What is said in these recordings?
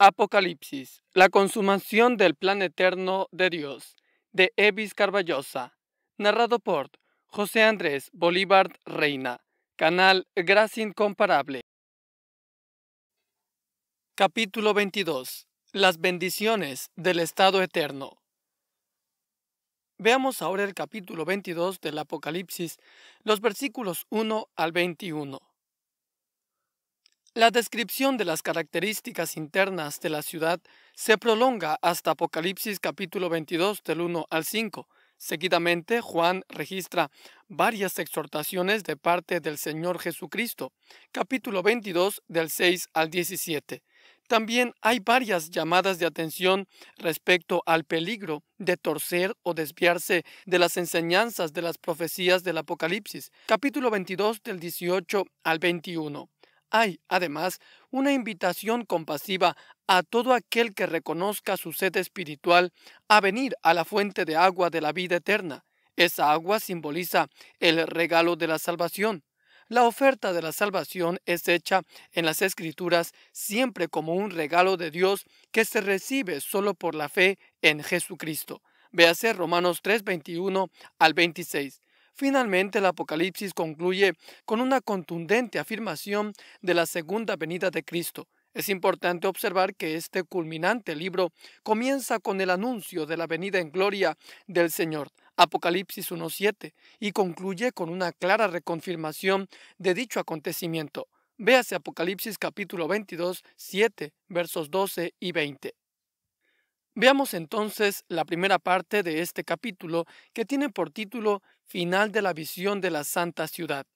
Apocalipsis, la consumación del plan eterno de Dios, de Evis Carballosa, narrado por José Andrés Bolívar Reina, canal Gracia Incomparable. Capítulo 22. Las bendiciones del estado eterno. Veamos ahora el capítulo 22 del Apocalipsis, los versículos 1 al 21. La descripción de las características internas de la ciudad se prolonga hasta Apocalipsis capítulo 22 del 1 al 5. Seguidamente, Juan registra varias exhortaciones de parte del Señor Jesucristo, capítulo 22 del 6 al 17. También hay varias llamadas de atención respecto al peligro de torcer o desviarse de las enseñanzas de las profecías del Apocalipsis, capítulo 22 del 18 al 21. Hay, además, una invitación compasiva a todo aquel que reconozca su sed espiritual a venir a la fuente de agua de la vida eterna. Esa agua simboliza el regalo de la salvación. La oferta de la salvación es hecha en las Escrituras siempre como un regalo de Dios que se recibe solo por la fe en Jesucristo. Véase Romanos 3:21 al 26. Finalmente, el Apocalipsis concluye con una contundente afirmación de la segunda venida de Cristo. Es importante observar que este culminante libro comienza con el anuncio de la venida en gloria del Señor, Apocalipsis 1.7, y concluye con una clara reconfirmación de dicho acontecimiento. Véase Apocalipsis capítulo 22, 7, versos 12 y 20. Veamos entonces la primera parte de este capítulo que tiene por título Final de la visión de la Santa Ciudad.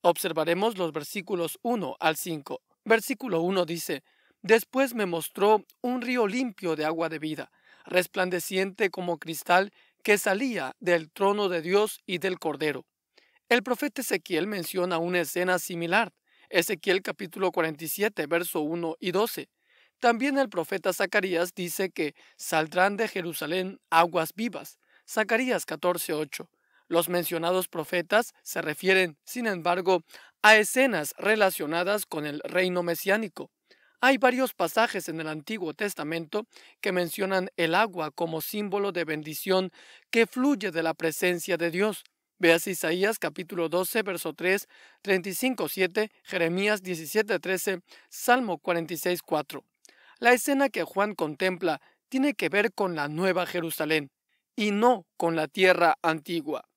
Observaremos los versículos 1 al 5. Versículo 1 dice, Después me mostró un río limpio de agua de vida, resplandeciente como cristal que salía del trono de Dios y del Cordero. El profeta Ezequiel menciona una escena similar, Ezequiel capítulo 47, verso 1 y 12. También el profeta Zacarías dice que saldrán de Jerusalén aguas vivas. Zacarías 14:8. Los mencionados profetas se refieren, sin embargo, a escenas relacionadas con el reino mesiánico. Hay varios pasajes en el Antiguo Testamento que mencionan el agua como símbolo de bendición que fluye de la presencia de Dios. Veas Isaías capítulo 12, verso 3, 35, 7, Jeremías 17, 13, Salmo 46, 4. La escena que Juan contempla tiene que ver con la Nueva Jerusalén y no con la tierra antigua.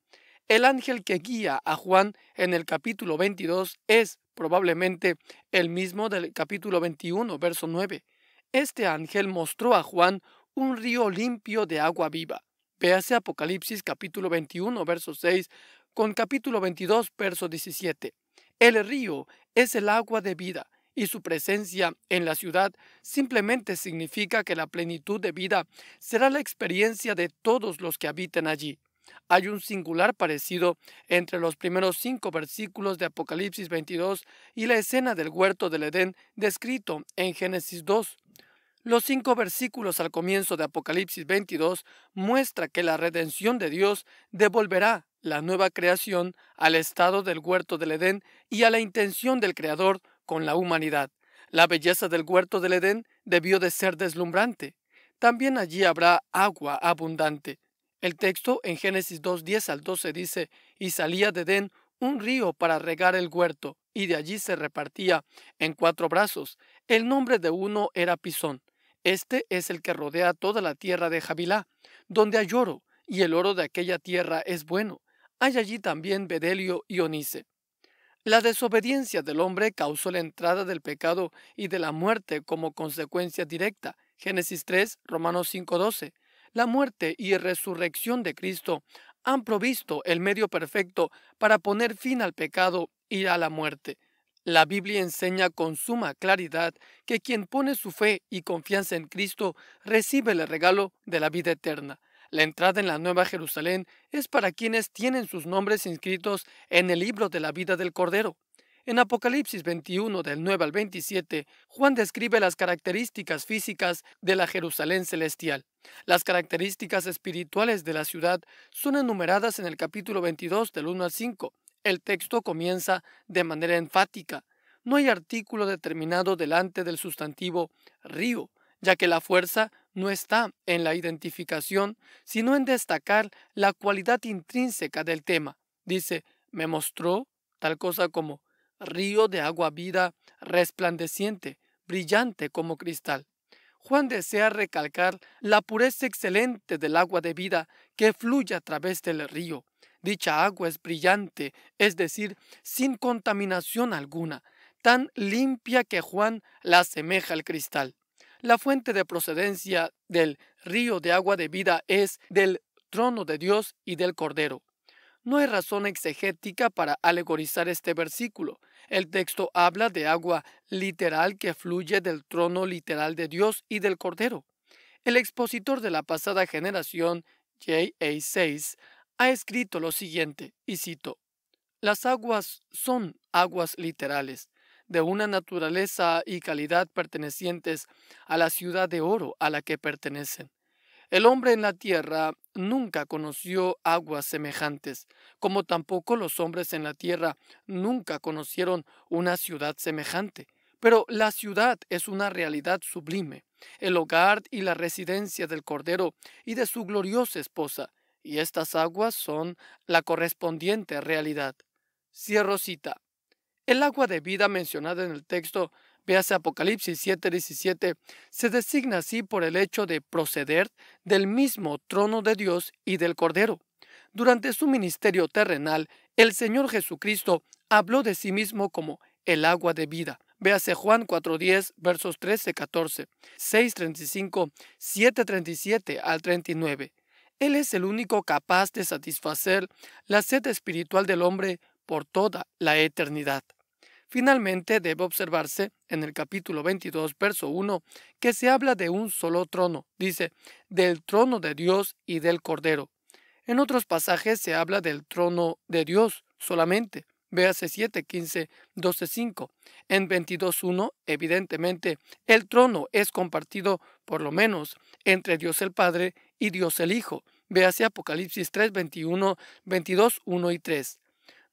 El ángel que guía a Juan en el capítulo 22 es probablemente el mismo del capítulo 21, verso 9. Este ángel mostró a Juan un río limpio de agua viva. Véase Apocalipsis capítulo 21, verso 6, con capítulo 22, verso 17. El río es el agua de vida, y su presencia en la ciudad simplemente significa que la plenitud de vida será la experiencia de todos los que habiten allí. Hay un singular parecido entre los primeros cinco versículos de Apocalipsis 22 y la escena del huerto del Edén descrito en Génesis 2. Los cinco versículos al comienzo de Apocalipsis 22 muestra que la redención de Dios devolverá la nueva creación al estado del huerto del Edén y a la intención del Creador con la humanidad. La belleza del huerto del Edén debió de ser deslumbrante. También allí habrá agua abundante. El texto en Génesis 2.10 al 12 dice, y salía de Edén un río para regar el huerto, y de allí se repartía en cuatro brazos. El nombre de uno era Pisón. Este es el que rodea toda la tierra de jabilá donde hay oro, y el oro de aquella tierra es bueno. Hay allí también Bedelio y Onice. La desobediencia del hombre causó la entrada del pecado y de la muerte como consecuencia directa. Génesis 3, Romanos 5:12. La muerte y resurrección de Cristo han provisto el medio perfecto para poner fin al pecado y a la muerte. La Biblia enseña con suma claridad que quien pone su fe y confianza en Cristo recibe el regalo de la vida eterna. La entrada en la Nueva Jerusalén es para quienes tienen sus nombres inscritos en el libro de la vida del Cordero. En Apocalipsis 21 del 9 al 27, Juan describe las características físicas de la Jerusalén celestial. Las características espirituales de la ciudad son enumeradas en el capítulo 22 del 1 al 5. El texto comienza de manera enfática. No hay artículo determinado delante del sustantivo río, ya que la fuerza no está en la identificación, sino en destacar la cualidad intrínseca del tema. Dice, me mostró tal cosa como río de agua vida resplandeciente, brillante como cristal. Juan desea recalcar la pureza excelente del agua de vida que fluye a través del río. Dicha agua es brillante, es decir, sin contaminación alguna, tan limpia que Juan la asemeja al cristal. La fuente de procedencia del río de agua de vida es del trono de Dios y del Cordero. No hay razón exegética para alegorizar este versículo. El texto habla de agua literal que fluye del trono literal de Dios y del Cordero. El expositor de la pasada generación, J.A. 6, ha escrito lo siguiente, y cito, Las aguas son aguas literales, de una naturaleza y calidad pertenecientes a la ciudad de oro a la que pertenecen. El hombre en la tierra nunca conoció aguas semejantes, como tampoco los hombres en la tierra nunca conocieron una ciudad semejante. Pero la ciudad es una realidad sublime, el hogar y la residencia del Cordero y de su gloriosa esposa, y estas aguas son la correspondiente realidad. Cierro cita. El agua de vida mencionada en el texto, véase Apocalipsis 7:17, se designa así por el hecho de proceder del mismo trono de Dios y del Cordero. Durante su ministerio terrenal, el Señor Jesucristo habló de sí mismo como el agua de vida. Véase Juan 4.10, versos 13-14, 6.35, 7.37 al 39. Él es el único capaz de satisfacer la sed espiritual del hombre por toda la eternidad. Finalmente, debe observarse en el capítulo 22, verso 1, que se habla de un solo trono, dice, del trono de Dios y del Cordero. En otros pasajes se habla del trono de Dios solamente, véase 7, 15, 12, 5. En 22, 1, evidentemente, el trono es compartido, por lo menos, entre Dios el Padre y Dios el Hijo, véase Apocalipsis 3, 21, 22, 1 y 3.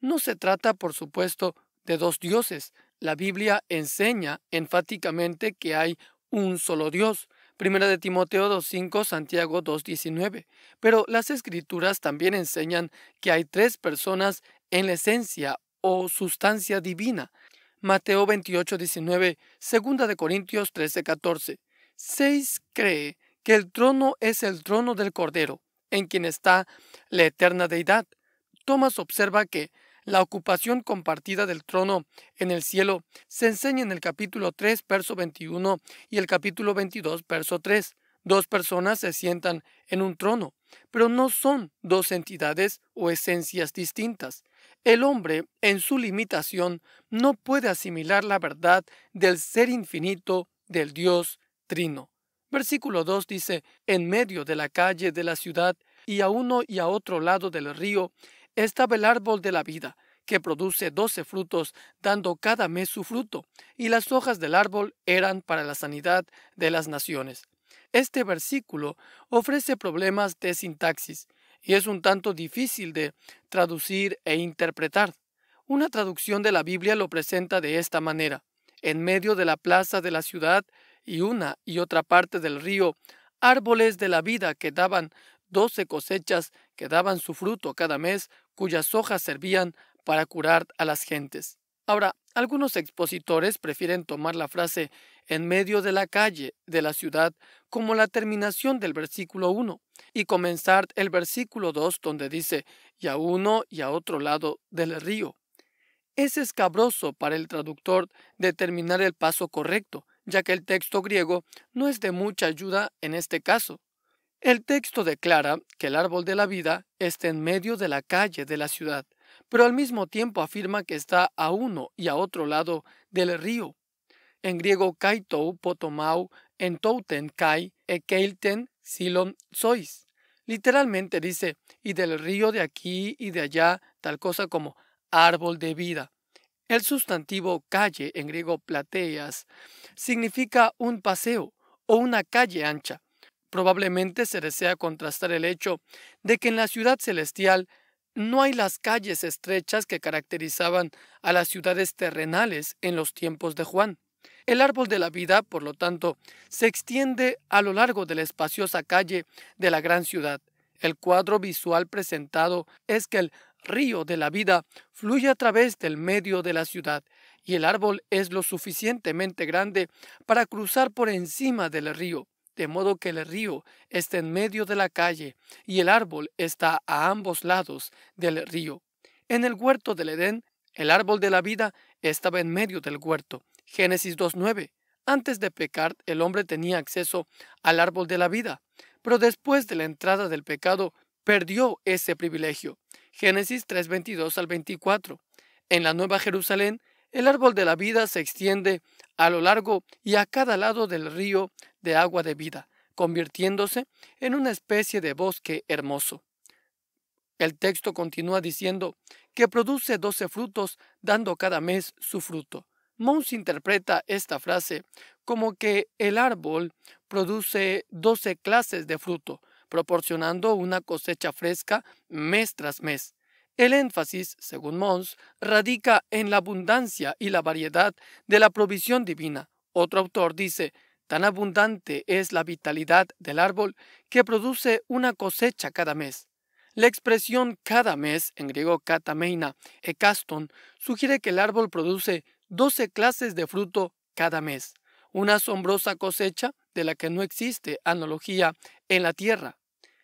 No se trata, por supuesto, de dos dioses. La Biblia enseña enfáticamente que hay un solo Dios. Primera de Timoteo 2.5, Santiago 2.19. Pero las escrituras también enseñan que hay tres personas en la esencia o sustancia divina. Mateo 28.19, Segunda de Corintios 13.14. Seis Cree que el trono es el trono del Cordero, en quien está la eterna deidad. Tomás observa que la ocupación compartida del trono en el cielo se enseña en el capítulo 3, verso 21 y el capítulo 22, verso 3. Dos personas se sientan en un trono, pero no son dos entidades o esencias distintas. El hombre, en su limitación, no puede asimilar la verdad del ser infinito del Dios Trino. Versículo 2 dice, en medio de la calle de la ciudad y a uno y a otro lado del río, estaba el árbol de la vida, que produce doce frutos, dando cada mes su fruto, y las hojas del árbol eran para la sanidad de las naciones. Este versículo ofrece problemas de sintaxis y es un tanto difícil de traducir e interpretar. Una traducción de la Biblia lo presenta de esta manera. En medio de la plaza de la ciudad y una y otra parte del río, árboles de la vida que daban doce cosechas que daban su fruto cada mes cuyas hojas servían para curar a las gentes. Ahora, algunos expositores prefieren tomar la frase en medio de la calle de la ciudad como la terminación del versículo 1 y comenzar el versículo 2 donde dice y a uno y a otro lado del río. Es escabroso para el traductor determinar el paso correcto, ya que el texto griego no es de mucha ayuda en este caso. El texto declara que el árbol de la vida está en medio de la calle de la ciudad, pero al mismo tiempo afirma que está a uno y a otro lado del río. En griego kaitou potomau entouten kai ekeilten silon sois. Literalmente dice, y del río de aquí y de allá, tal cosa como árbol de vida. El sustantivo calle en griego plateas significa un paseo o una calle ancha Probablemente se desea contrastar el hecho de que en la ciudad celestial no hay las calles estrechas que caracterizaban a las ciudades terrenales en los tiempos de Juan. El árbol de la vida, por lo tanto, se extiende a lo largo de la espaciosa calle de la gran ciudad. El cuadro visual presentado es que el río de la vida fluye a través del medio de la ciudad y el árbol es lo suficientemente grande para cruzar por encima del río de modo que el río está en medio de la calle y el árbol está a ambos lados del río. En el huerto del Edén, el árbol de la vida estaba en medio del huerto. Génesis 2.9. Antes de pecar, el hombre tenía acceso al árbol de la vida, pero después de la entrada del pecado, perdió ese privilegio. Génesis 3.22 al 24. En la Nueva Jerusalén, el árbol de la vida se extiende a lo largo y a cada lado del río de agua de vida, convirtiéndose en una especie de bosque hermoso. El texto continúa diciendo que produce doce frutos dando cada mes su fruto. Mons interpreta esta frase como que el árbol produce doce clases de fruto, proporcionando una cosecha fresca mes tras mes. El énfasis, según Mons, radica en la abundancia y la variedad de la provisión divina. Otro autor dice, tan abundante es la vitalidad del árbol que produce una cosecha cada mes. La expresión cada mes, en griego katameina, ekaston, sugiere que el árbol produce 12 clases de fruto cada mes, una asombrosa cosecha de la que no existe analogía en la tierra.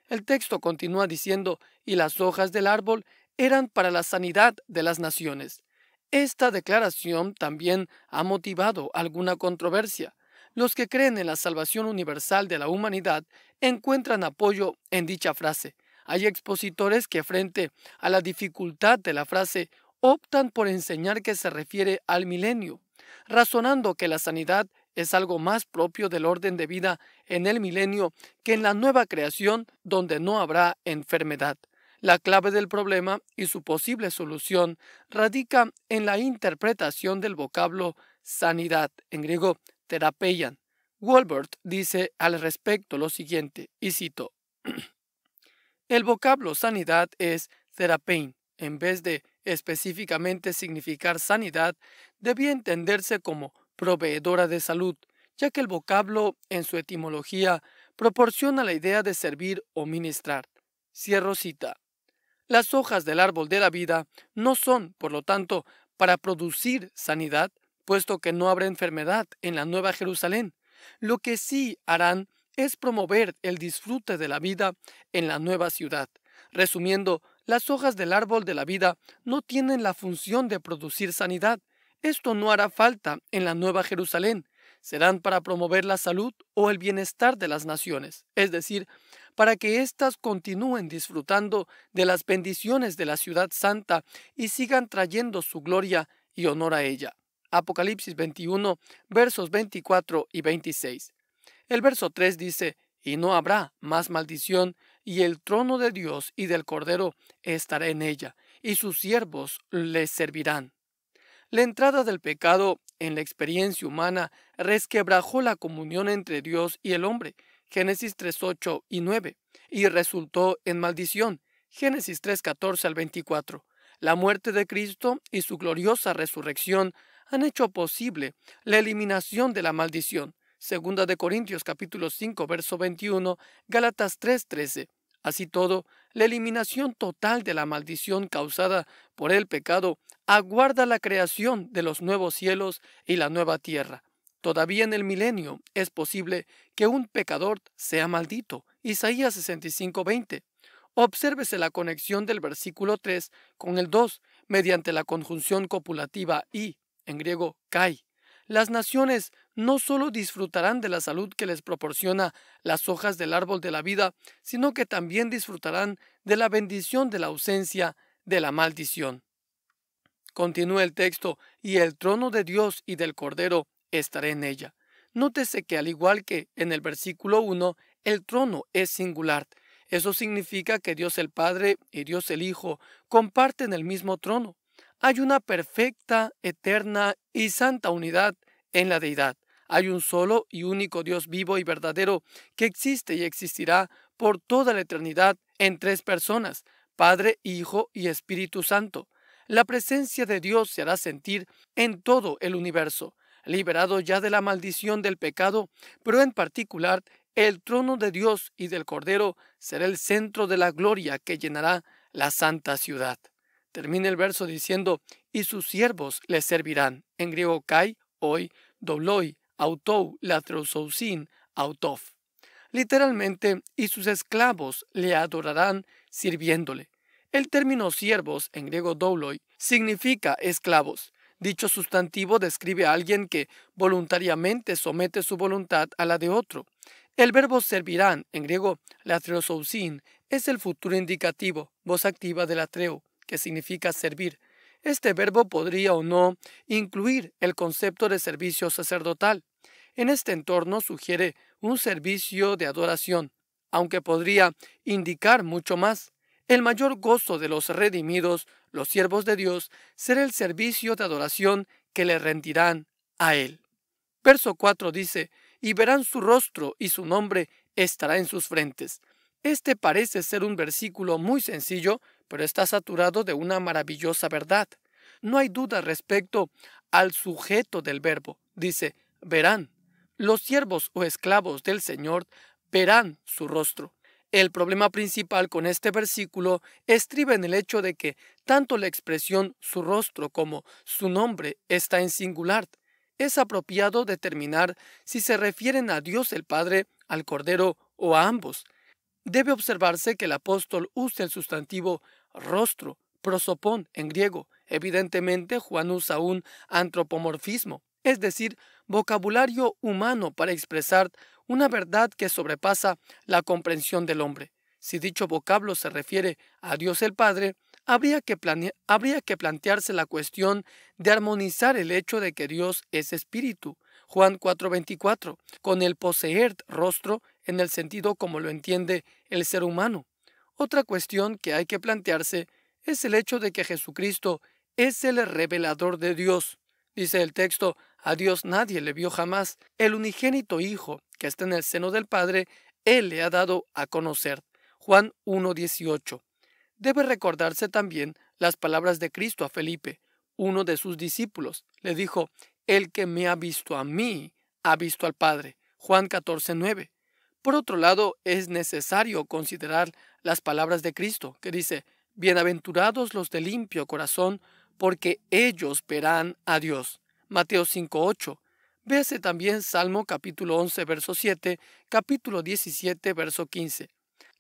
El texto continúa diciendo, y las hojas del árbol eran para la sanidad de las naciones. Esta declaración también ha motivado alguna controversia. Los que creen en la salvación universal de la humanidad encuentran apoyo en dicha frase. Hay expositores que frente a la dificultad de la frase optan por enseñar que se refiere al milenio, razonando que la sanidad es algo más propio del orden de vida en el milenio que en la nueva creación donde no habrá enfermedad. La clave del problema y su posible solución radica en la interpretación del vocablo sanidad, en griego terapeian. Wolbert dice al respecto lo siguiente, y cito, El vocablo sanidad es terapein. En vez de específicamente significar sanidad, debía entenderse como proveedora de salud, ya que el vocablo en su etimología proporciona la idea de servir o ministrar. Cierro cita. Las hojas del árbol de la vida no son, por lo tanto, para producir sanidad, puesto que no habrá enfermedad en la Nueva Jerusalén. Lo que sí harán es promover el disfrute de la vida en la nueva ciudad. Resumiendo, las hojas del árbol de la vida no tienen la función de producir sanidad. Esto no hará falta en la Nueva Jerusalén. Serán para promover la salud o el bienestar de las naciones, es decir, para que éstas continúen disfrutando de las bendiciones de la ciudad santa y sigan trayendo su gloria y honor a ella. Apocalipsis 21, versos 24 y 26. El verso 3 dice, y no habrá más maldición, y el trono de Dios y del Cordero estará en ella, y sus siervos les servirán. La entrada del pecado en la experiencia humana resquebrajó la comunión entre Dios y el hombre, Génesis 3, 8 y 9, y resultó en maldición, Génesis 3.14 al 24. La muerte de Cristo y su gloriosa resurrección han hecho posible la eliminación de la maldición. Segunda de Corintios capítulo 5 verso 21, Gálatas 3:13. Así todo, la eliminación total de la maldición causada por el pecado aguarda la creación de los nuevos cielos y la nueva tierra. Todavía en el milenio es posible que un pecador sea maldito. Isaías 65:20. Obsérvese la conexión del versículo 3 con el 2 mediante la conjunción copulativa y, en griego, kai. Las naciones no solo disfrutarán de la salud que les proporciona las hojas del árbol de la vida, sino que también disfrutarán de la bendición de la ausencia de la maldición. Continúa el texto, y el trono de Dios y del Cordero estaré en ella. Nótese que al igual que en el versículo 1, el trono es singular. Eso significa que Dios el Padre y Dios el Hijo comparten el mismo trono. Hay una perfecta, eterna y santa unidad en la deidad. Hay un solo y único Dios vivo y verdadero que existe y existirá por toda la eternidad en tres personas, Padre, Hijo y Espíritu Santo. La presencia de Dios se hará sentir en todo el universo liberado ya de la maldición del pecado, pero en particular el trono de Dios y del Cordero será el centro de la gloria que llenará la santa ciudad. Termina el verso diciendo, y sus siervos le servirán. En griego kai, hoy, dobloi, autou, latrosousin, autof. Literalmente, y sus esclavos le adorarán sirviéndole. El término siervos, en griego douloi, significa esclavos. Dicho sustantivo describe a alguien que voluntariamente somete su voluntad a la de otro. El verbo servirán, en griego latreosousin, es el futuro indicativo, voz activa del atreo, que significa servir. Este verbo podría o no incluir el concepto de servicio sacerdotal. En este entorno sugiere un servicio de adoración, aunque podría indicar mucho más. El mayor gozo de los redimidos los siervos de Dios será el servicio de adoración que le rendirán a Él. Verso 4 dice, y verán su rostro y su nombre estará en sus frentes. Este parece ser un versículo muy sencillo, pero está saturado de una maravillosa verdad. No hay duda respecto al sujeto del verbo. Dice, verán. Los siervos o esclavos del Señor verán su rostro. El problema principal con este versículo estriba en el hecho de que tanto la expresión su rostro como su nombre está en singular. Es apropiado determinar si se refieren a Dios el Padre, al Cordero o a ambos. Debe observarse que el apóstol usa el sustantivo rostro, prosopón en griego. Evidentemente Juan usa un antropomorfismo, es decir, vocabulario humano para expresar una verdad que sobrepasa la comprensión del hombre. Si dicho vocablo se refiere a Dios el Padre, habría que, habría que plantearse la cuestión de armonizar el hecho de que Dios es espíritu, Juan 4:24, con el poseer rostro en el sentido como lo entiende el ser humano. Otra cuestión que hay que plantearse es el hecho de que Jesucristo es el revelador de Dios. Dice el texto, a Dios nadie le vio jamás. El unigénito Hijo, que está en el seno del Padre, Él le ha dado a conocer. Juan 1.18. Debe recordarse también las palabras de Cristo a Felipe, uno de sus discípulos. Le dijo, El que me ha visto a mí, ha visto al Padre. Juan 14.9. Por otro lado, es necesario considerar las palabras de Cristo, que dice, Bienaventurados los de limpio corazón, porque ellos verán a Dios. Mateo 5.8. Véase también Salmo capítulo 11, verso 7, capítulo 17, verso 15.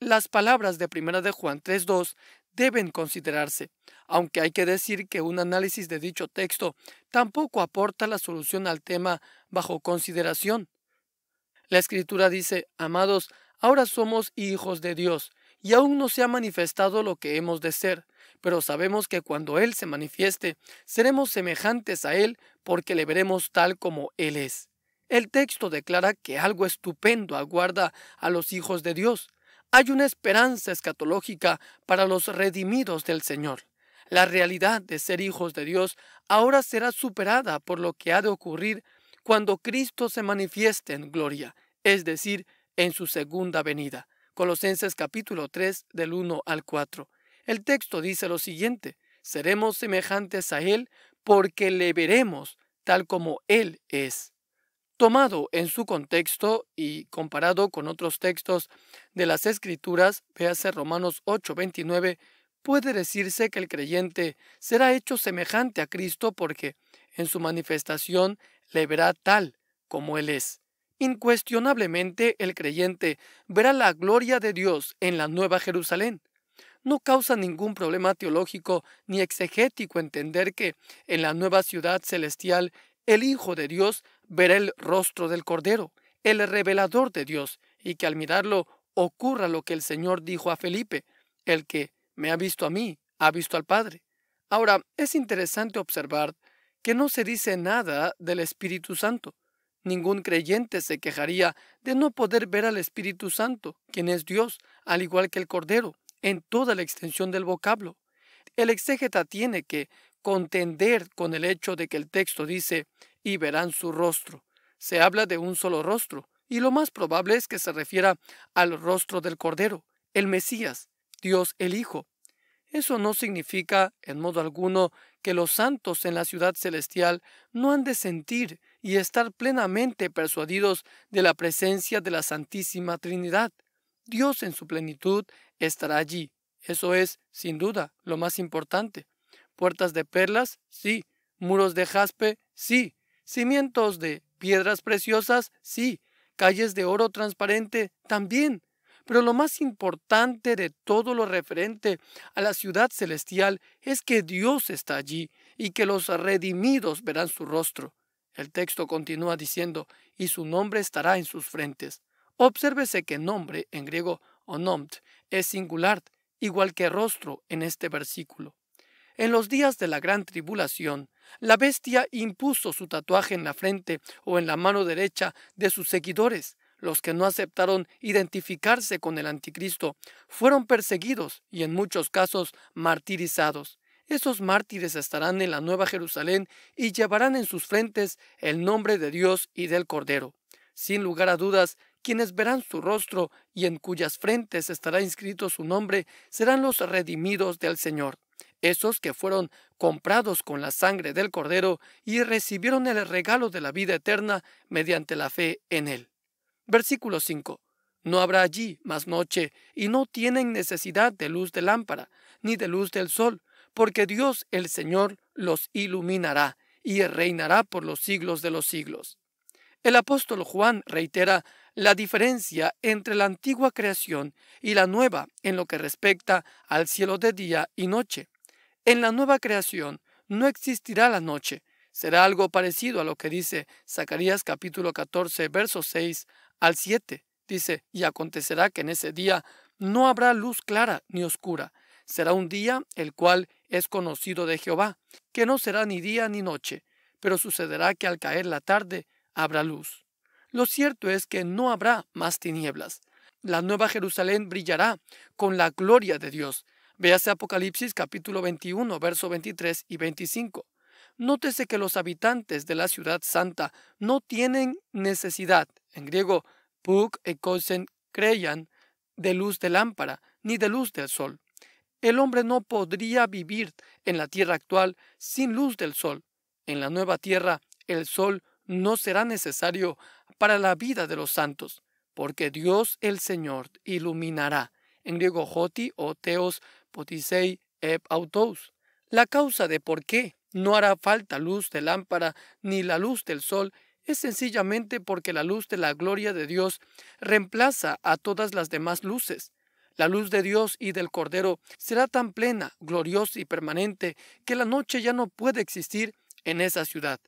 Las palabras de Primera de Juan 3.2 deben considerarse, aunque hay que decir que un análisis de dicho texto tampoco aporta la solución al tema bajo consideración. La escritura dice, amados, ahora somos hijos de Dios, y aún no se ha manifestado lo que hemos de ser pero sabemos que cuando Él se manifieste, seremos semejantes a Él porque le veremos tal como Él es. El texto declara que algo estupendo aguarda a los hijos de Dios. Hay una esperanza escatológica para los redimidos del Señor. La realidad de ser hijos de Dios ahora será superada por lo que ha de ocurrir cuando Cristo se manifieste en gloria, es decir, en su segunda venida. Colosenses capítulo 3 del 1 al 4. El texto dice lo siguiente, seremos semejantes a Él porque le veremos tal como Él es. Tomado en su contexto y comparado con otros textos de las Escrituras, véase Romanos 8:29, puede decirse que el creyente será hecho semejante a Cristo porque en su manifestación le verá tal como Él es. Incuestionablemente el creyente verá la gloria de Dios en la Nueva Jerusalén, no causa ningún problema teológico ni exegético entender que en la nueva ciudad celestial el Hijo de Dios verá el rostro del Cordero, el revelador de Dios, y que al mirarlo ocurra lo que el Señor dijo a Felipe, el que me ha visto a mí, ha visto al Padre. Ahora, es interesante observar que no se dice nada del Espíritu Santo. Ningún creyente se quejaría de no poder ver al Espíritu Santo, quien es Dios, al igual que el Cordero en toda la extensión del vocablo. El exégeta tiene que contender con el hecho de que el texto dice y verán su rostro. Se habla de un solo rostro, y lo más probable es que se refiera al rostro del Cordero, el Mesías, Dios el Hijo. Eso no significa, en modo alguno, que los santos en la ciudad celestial no han de sentir y estar plenamente persuadidos de la presencia de la Santísima Trinidad. Dios en su plenitud estará allí. Eso es, sin duda, lo más importante. Puertas de perlas, sí. Muros de jaspe, sí. Cimientos de piedras preciosas, sí. Calles de oro transparente, también. Pero lo más importante de todo lo referente a la ciudad celestial es que Dios está allí y que los redimidos verán su rostro. El texto continúa diciendo, y su nombre estará en sus frentes. Obsérvese que nombre en griego o es singular, igual que rostro en este versículo. En los días de la gran tribulación, la bestia impuso su tatuaje en la frente o en la mano derecha de sus seguidores. Los que no aceptaron identificarse con el anticristo fueron perseguidos y en muchos casos martirizados. Esos mártires estarán en la Nueva Jerusalén y llevarán en sus frentes el nombre de Dios y del Cordero. Sin lugar a dudas, quienes verán su rostro y en cuyas frentes estará inscrito su nombre, serán los redimidos del Señor, esos que fueron comprados con la sangre del Cordero y recibieron el regalo de la vida eterna mediante la fe en Él. Versículo 5. No habrá allí más noche, y no tienen necesidad de luz de lámpara, ni de luz del sol, porque Dios el Señor los iluminará, y reinará por los siglos de los siglos. El apóstol Juan reitera la diferencia entre la antigua creación y la nueva en lo que respecta al cielo de día y noche. En la nueva creación no existirá la noche. Será algo parecido a lo que dice Zacarías capítulo 14, versos 6 al 7. Dice, y acontecerá que en ese día no habrá luz clara ni oscura. Será un día el cual es conocido de Jehová, que no será ni día ni noche, pero sucederá que al caer la tarde habrá luz. Lo cierto es que no habrá más tinieblas. La nueva Jerusalén brillará con la gloria de Dios. Véase Apocalipsis capítulo 21, verso 23 y 25. Nótese que los habitantes de la ciudad santa no tienen necesidad, en griego, puk ekosen creyan, de luz de lámpara, ni de luz del sol. El hombre no podría vivir en la tierra actual sin luz del sol. En la nueva tierra, el sol no será necesario para la vida de los santos, porque Dios el Señor iluminará, en griego joti o teos potisei ep autos, la causa de por qué no hará falta luz de lámpara ni la luz del sol es sencillamente porque la luz de la gloria de Dios reemplaza a todas las demás luces. La luz de Dios y del Cordero será tan plena, gloriosa y permanente que la noche ya no puede existir en esa ciudad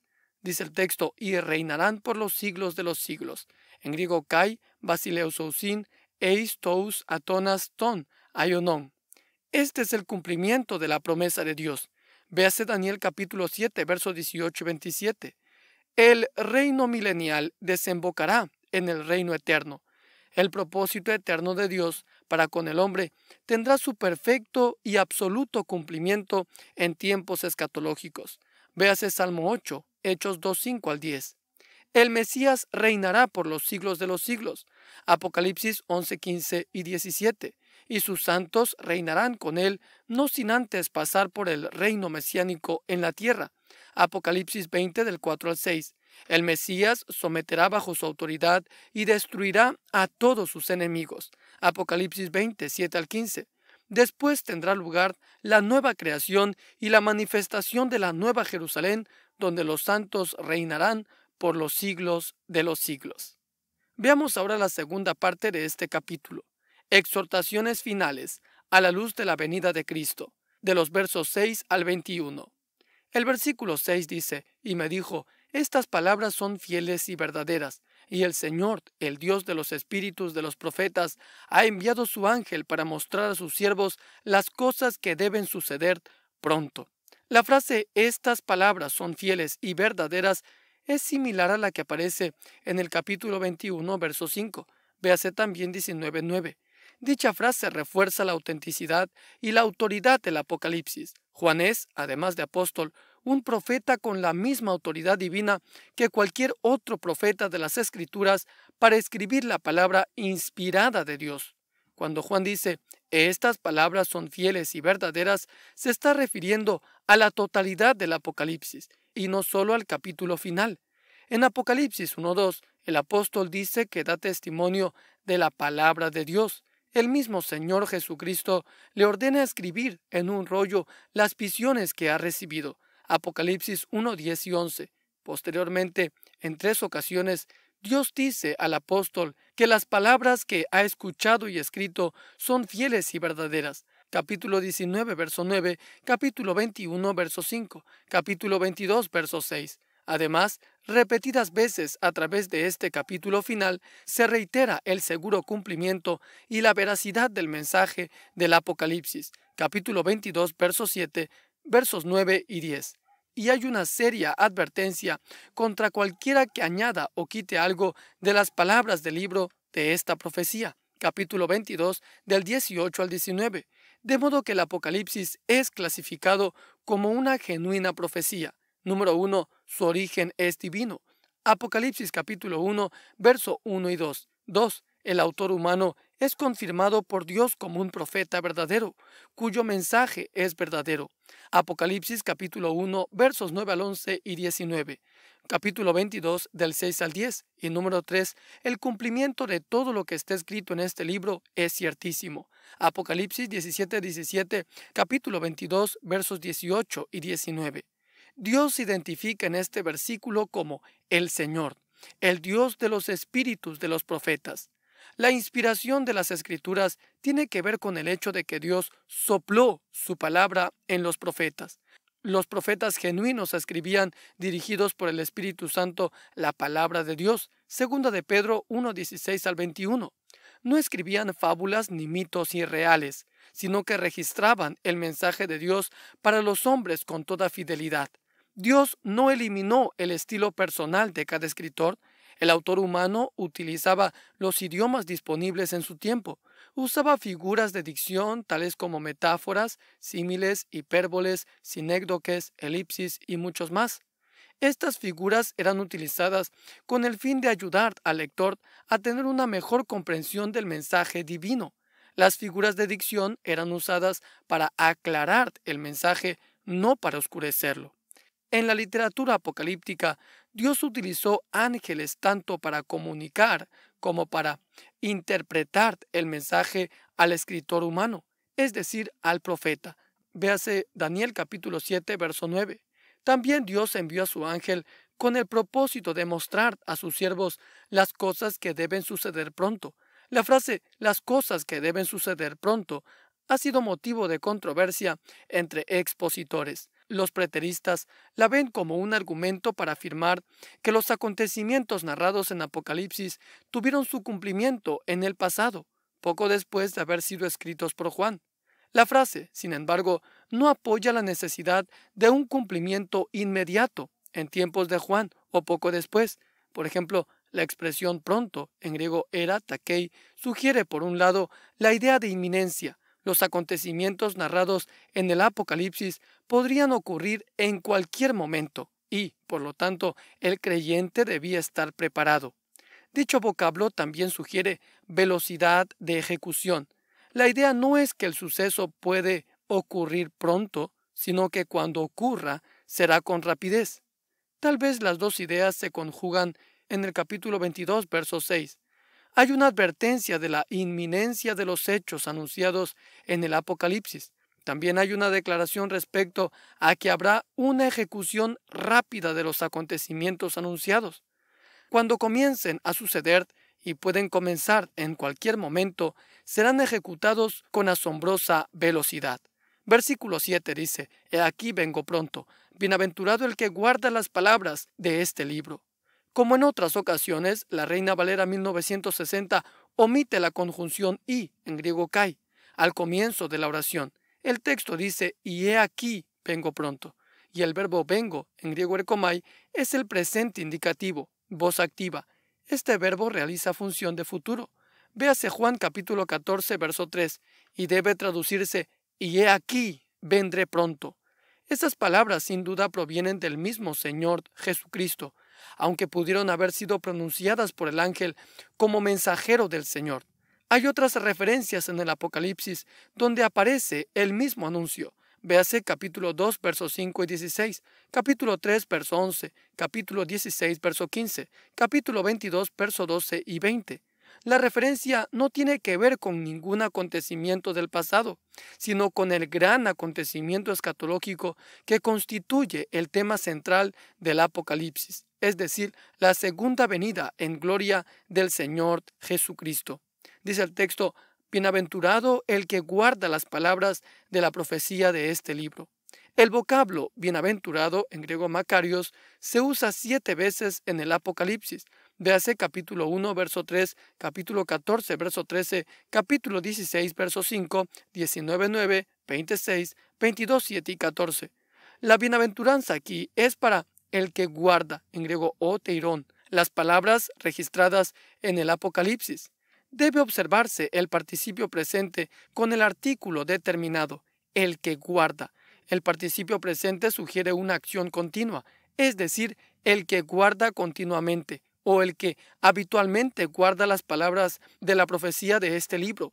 dice el texto, y reinarán por los siglos de los siglos. En griego kai, basileus ausin, eis tous atonas ton, aionon. Este es el cumplimiento de la promesa de Dios. Véase Daniel capítulo 7, versos 18 y 27. El reino milenial desembocará en el reino eterno. El propósito eterno de Dios para con el hombre tendrá su perfecto y absoluto cumplimiento en tiempos escatológicos. Véase Salmo 8, Hechos 2.5 al 10. El Mesías reinará por los siglos de los siglos. Apocalipsis 11, 15 y 17. Y sus santos reinarán con él, no sin antes pasar por el reino mesiánico en la tierra. Apocalipsis 20 del 4 al 6. El Mesías someterá bajo su autoridad y destruirá a todos sus enemigos. Apocalipsis 20, 7 al 15. Después tendrá lugar la nueva creación y la manifestación de la nueva Jerusalén donde los santos reinarán por los siglos de los siglos. Veamos ahora la segunda parte de este capítulo, exhortaciones finales a la luz de la venida de Cristo, de los versos 6 al 21. El versículo 6 dice, y me dijo, estas palabras son fieles y verdaderas, y el Señor, el Dios de los espíritus de los profetas, ha enviado su ángel para mostrar a sus siervos las cosas que deben suceder pronto. La frase estas palabras son fieles y verdaderas es similar a la que aparece en el capítulo 21, verso 5, véase también 19.9. Dicha frase refuerza la autenticidad y la autoridad del Apocalipsis. Juan es, además de apóstol, un profeta con la misma autoridad divina que cualquier otro profeta de las Escrituras para escribir la palabra inspirada de Dios. Cuando Juan dice, estas palabras son fieles y verdaderas, se está refiriendo a la totalidad del Apocalipsis y no solo al capítulo final. En Apocalipsis 1.2, el apóstol dice que da testimonio de la palabra de Dios. El mismo Señor Jesucristo le ordena escribir en un rollo las visiones que ha recibido. Apocalipsis 1.10 y 11. Posteriormente, en tres ocasiones, Dios dice al apóstol que las palabras que ha escuchado y escrito son fieles y verdaderas. Capítulo 19, verso 9, capítulo 21, verso 5, capítulo 22, verso 6. Además, repetidas veces a través de este capítulo final se reitera el seguro cumplimiento y la veracidad del mensaje del Apocalipsis, capítulo 22, verso 7, versos 9 y 10 y hay una seria advertencia contra cualquiera que añada o quite algo de las palabras del libro de esta profecía, capítulo 22 del 18 al 19, de modo que el Apocalipsis es clasificado como una genuina profecía. Número 1. Su origen es divino. Apocalipsis capítulo 1, verso 1 y 2. 2. El autor humano es confirmado por Dios como un profeta verdadero, cuyo mensaje es verdadero. Apocalipsis capítulo 1 versos 9 al 11 y 19, capítulo 22 del 6 al 10 y número 3, el cumplimiento de todo lo que está escrito en este libro es ciertísimo. Apocalipsis 17 17, capítulo 22 versos 18 y 19. Dios se identifica en este versículo como el Señor, el Dios de los espíritus de los profetas. La inspiración de las escrituras tiene que ver con el hecho de que Dios sopló su palabra en los profetas. Los profetas genuinos escribían, dirigidos por el Espíritu Santo, la palabra de Dios, segunda de Pedro 1.16 al 21. No escribían fábulas ni mitos irreales, sino que registraban el mensaje de Dios para los hombres con toda fidelidad. Dios no eliminó el estilo personal de cada escritor, el autor humano utilizaba los idiomas disponibles en su tiempo. Usaba figuras de dicción tales como metáforas, símiles, hipérboles, sinécdoques, elipsis y muchos más. Estas figuras eran utilizadas con el fin de ayudar al lector a tener una mejor comprensión del mensaje divino. Las figuras de dicción eran usadas para aclarar el mensaje, no para oscurecerlo. En la literatura apocalíptica Dios utilizó ángeles tanto para comunicar como para interpretar el mensaje al escritor humano, es decir, al profeta. Véase Daniel capítulo 7, verso 9. También Dios envió a su ángel con el propósito de mostrar a sus siervos las cosas que deben suceder pronto. La frase las cosas que deben suceder pronto ha sido motivo de controversia entre expositores. Los preteristas la ven como un argumento para afirmar que los acontecimientos narrados en Apocalipsis tuvieron su cumplimiento en el pasado, poco después de haber sido escritos por Juan. La frase, sin embargo, no apoya la necesidad de un cumplimiento inmediato en tiempos de Juan o poco después. Por ejemplo, la expresión pronto, en griego era takei, sugiere por un lado la idea de inminencia, los acontecimientos narrados en el Apocalipsis podrían ocurrir en cualquier momento y, por lo tanto, el creyente debía estar preparado. Dicho vocablo también sugiere velocidad de ejecución. La idea no es que el suceso puede ocurrir pronto, sino que cuando ocurra será con rapidez. Tal vez las dos ideas se conjugan en el capítulo 22, verso 6 hay una advertencia de la inminencia de los hechos anunciados en el Apocalipsis. También hay una declaración respecto a que habrá una ejecución rápida de los acontecimientos anunciados. Cuando comiencen a suceder, y pueden comenzar en cualquier momento, serán ejecutados con asombrosa velocidad. Versículo 7 dice, He aquí vengo pronto, bienaventurado el que guarda las palabras de este libro. Como en otras ocasiones, la Reina Valera 1960 omite la conjunción y, en griego kai, al comienzo de la oración. El texto dice, y he aquí, vengo pronto. Y el verbo vengo, en griego erkomai, es el presente indicativo, voz activa. Este verbo realiza función de futuro. Véase Juan capítulo 14, verso 3, y debe traducirse, y he aquí, vendré pronto. Estas palabras sin duda provienen del mismo Señor Jesucristo, aunque pudieron haber sido pronunciadas por el ángel como mensajero del Señor. Hay otras referencias en el Apocalipsis donde aparece el mismo anuncio. Véase capítulo 2, versos 5 y 16, capítulo 3, verso 11, capítulo 16, verso 15, capítulo 22, verso 12 y 20. La referencia no tiene que ver con ningún acontecimiento del pasado, sino con el gran acontecimiento escatológico que constituye el tema central del Apocalipsis es decir, la segunda venida en gloria del Señor Jesucristo. Dice el texto, Bienaventurado el que guarda las palabras de la profecía de este libro. El vocablo bienaventurado en griego Macarios se usa siete veces en el Apocalipsis. Véase capítulo 1, verso 3, capítulo 14, verso 13, capítulo 16, verso 5, 19, 9, 26, 22, 7 y 14. La bienaventuranza aquí es para el que guarda, en griego teirón, las palabras registradas en el Apocalipsis. Debe observarse el participio presente con el artículo determinado, el que guarda. El participio presente sugiere una acción continua, es decir, el que guarda continuamente o el que habitualmente guarda las palabras de la profecía de este libro.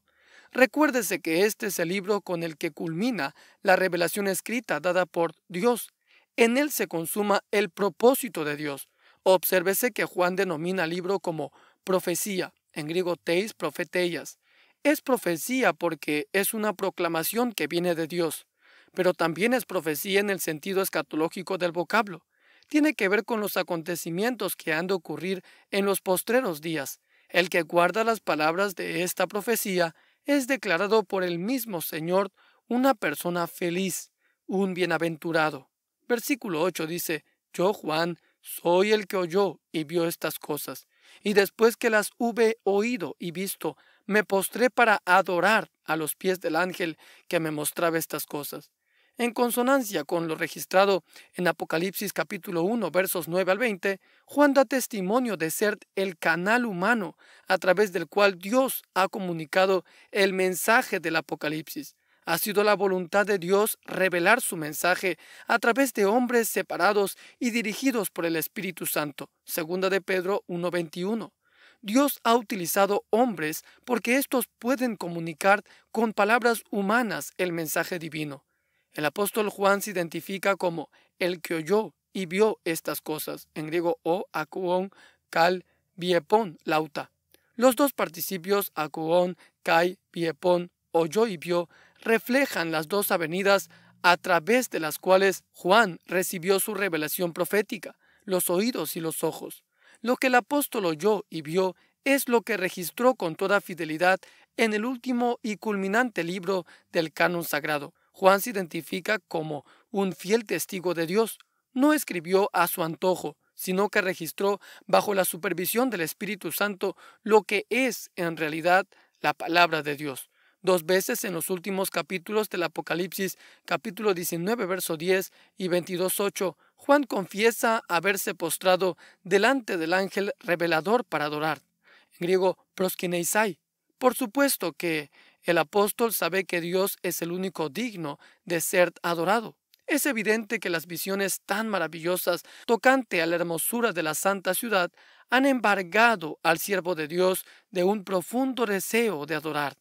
Recuérdese que este es el libro con el que culmina la revelación escrita dada por Dios en él se consuma el propósito de Dios. Obsérvese que Juan denomina el libro como profecía, en griego teis profeteias. Es profecía porque es una proclamación que viene de Dios, pero también es profecía en el sentido escatológico del vocablo. Tiene que ver con los acontecimientos que han de ocurrir en los postreros días. El que guarda las palabras de esta profecía es declarado por el mismo Señor una persona feliz, un bienaventurado. Versículo 8 dice, Yo Juan soy el que oyó y vio estas cosas, y después que las hube oído y visto, me postré para adorar a los pies del ángel que me mostraba estas cosas. En consonancia con lo registrado en Apocalipsis capítulo 1 versos 9 al 20, Juan da testimonio de ser el canal humano a través del cual Dios ha comunicado el mensaje del Apocalipsis. Ha sido la voluntad de Dios revelar su mensaje a través de hombres separados y dirigidos por el Espíritu Santo. Segunda de Pedro 1:21. Dios ha utilizado hombres porque estos pueden comunicar con palabras humanas el mensaje divino. El apóstol Juan se identifica como el que oyó y vio estas cosas, en griego o akuon kal biepon lauta. Los dos participios akuon kai biepon oyó y vio reflejan las dos avenidas a través de las cuales Juan recibió su revelación profética, los oídos y los ojos. Lo que el apóstol oyó y vio es lo que registró con toda fidelidad en el último y culminante libro del canon sagrado. Juan se identifica como un fiel testigo de Dios. No escribió a su antojo, sino que registró bajo la supervisión del Espíritu Santo lo que es en realidad la palabra de Dios dos veces en los últimos capítulos del Apocalipsis, capítulo 19, verso 10 y 22, 8. Juan confiesa haberse postrado delante del ángel revelador para adorar. En griego, proskineisai. Por supuesto que el apóstol sabe que Dios es el único digno de ser adorado. Es evidente que las visiones tan maravillosas tocante a la hermosura de la santa ciudad han embargado al siervo de Dios de un profundo deseo de adorar.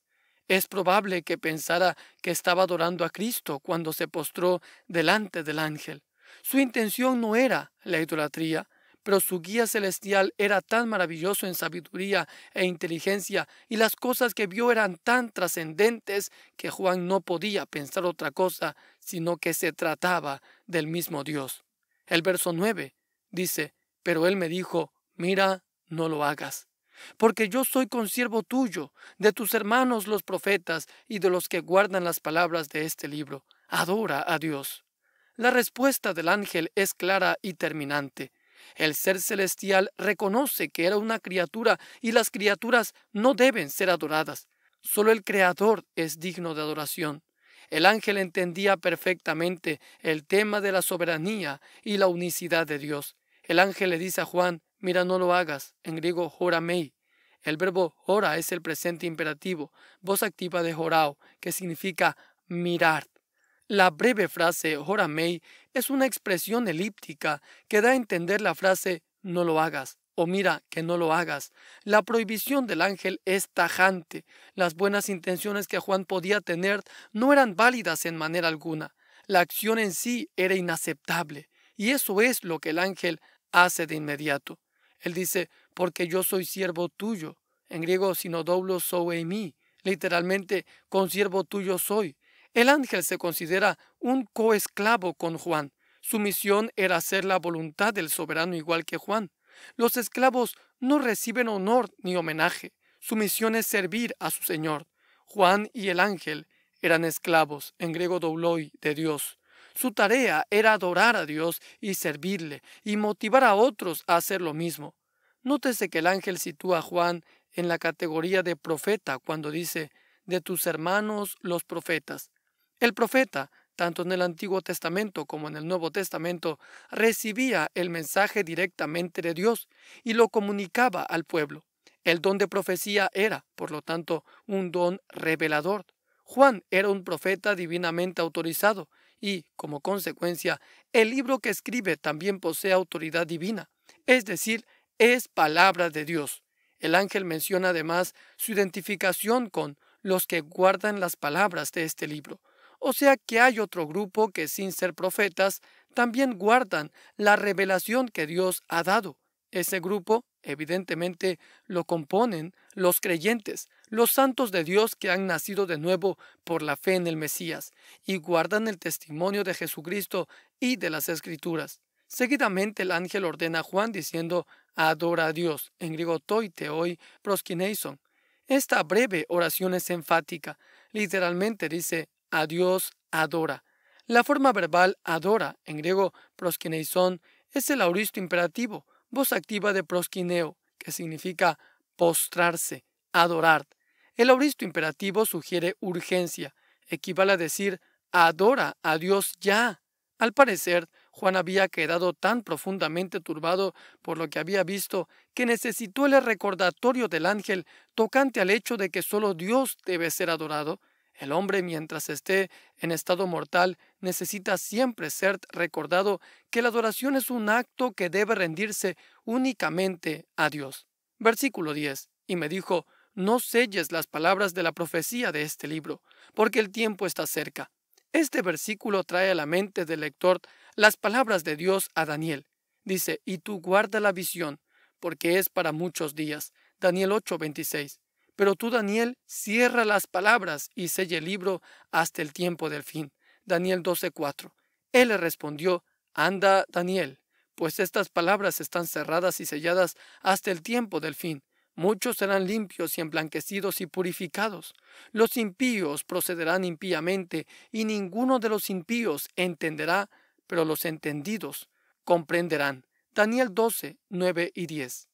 Es probable que pensara que estaba adorando a Cristo cuando se postró delante del ángel. Su intención no era la idolatría, pero su guía celestial era tan maravilloso en sabiduría e inteligencia y las cosas que vio eran tan trascendentes que Juan no podía pensar otra cosa sino que se trataba del mismo Dios. El verso 9 dice, pero él me dijo, mira, no lo hagas porque yo soy consiervo tuyo, de tus hermanos los profetas y de los que guardan las palabras de este libro. Adora a Dios. La respuesta del ángel es clara y terminante. El ser celestial reconoce que era una criatura y las criaturas no deben ser adoradas. Solo el Creador es digno de adoración. El ángel entendía perfectamente el tema de la soberanía y la unicidad de Dios. El ángel le dice a Juan, mira no lo hagas, en griego joramei. El verbo jora es el presente imperativo, voz activa de jorao, que significa mirar. La breve frase joramei es una expresión elíptica que da a entender la frase no lo hagas o mira que no lo hagas. La prohibición del ángel es tajante. Las buenas intenciones que Juan podía tener no eran válidas en manera alguna. La acción en sí era inaceptable y eso es lo que el ángel hace de inmediato. Él dice, porque yo soy siervo tuyo. En griego, doblo sou mi, Literalmente, «con siervo tuyo soy. El ángel se considera un coesclavo con Juan. Su misión era hacer la voluntad del soberano igual que Juan. Los esclavos no reciben honor ni homenaje. Su misión es servir a su Señor. Juan y el ángel eran esclavos, en griego douloi, de Dios. Su tarea era adorar a Dios y servirle y motivar a otros a hacer lo mismo. Nótese que el ángel sitúa a Juan en la categoría de profeta cuando dice, de tus hermanos los profetas. El profeta, tanto en el Antiguo Testamento como en el Nuevo Testamento, recibía el mensaje directamente de Dios y lo comunicaba al pueblo. El don de profecía era, por lo tanto, un don revelador. Juan era un profeta divinamente autorizado, y, como consecuencia, el libro que escribe también posee autoridad divina, es decir, es palabra de Dios. El ángel menciona además su identificación con los que guardan las palabras de este libro. O sea que hay otro grupo que, sin ser profetas, también guardan la revelación que Dios ha dado. Ese grupo, evidentemente, lo componen los creyentes, los santos de Dios que han nacido de nuevo por la fe en el Mesías y guardan el testimonio de Jesucristo y de las Escrituras. Seguidamente el ángel ordena a Juan diciendo, adora a Dios, en griego toite hoy proskineison. Esta breve oración es enfática, literalmente dice, Adiós, adora. La forma verbal adora, en griego proskineison, es el auristo imperativo, voz activa de proskineo, que significa postrarse, adorar. El auristo imperativo sugiere urgencia, equivale a decir adora a Dios ya. Al parecer, Juan había quedado tan profundamente turbado por lo que había visto que necesitó el recordatorio del ángel tocante al hecho de que solo Dios debe ser adorado. El hombre, mientras esté en estado mortal, necesita siempre ser recordado que la adoración es un acto que debe rendirse únicamente a Dios. Versículo 10. Y me dijo, no selles las palabras de la profecía de este libro, porque el tiempo está cerca. Este versículo trae a la mente del lector las palabras de Dios a Daniel. Dice, y tú guarda la visión, porque es para muchos días. Daniel 8:26. Pero tú, Daniel, cierra las palabras y selle el libro hasta el tiempo del fin. Daniel 12:4. Él le respondió, anda, Daniel, pues estas palabras están cerradas y selladas hasta el tiempo del fin. Muchos serán limpios y emblanquecidos y purificados. Los impíos procederán impíamente, y ninguno de los impíos entenderá, pero los entendidos comprenderán. Daniel 12, 9 y 10.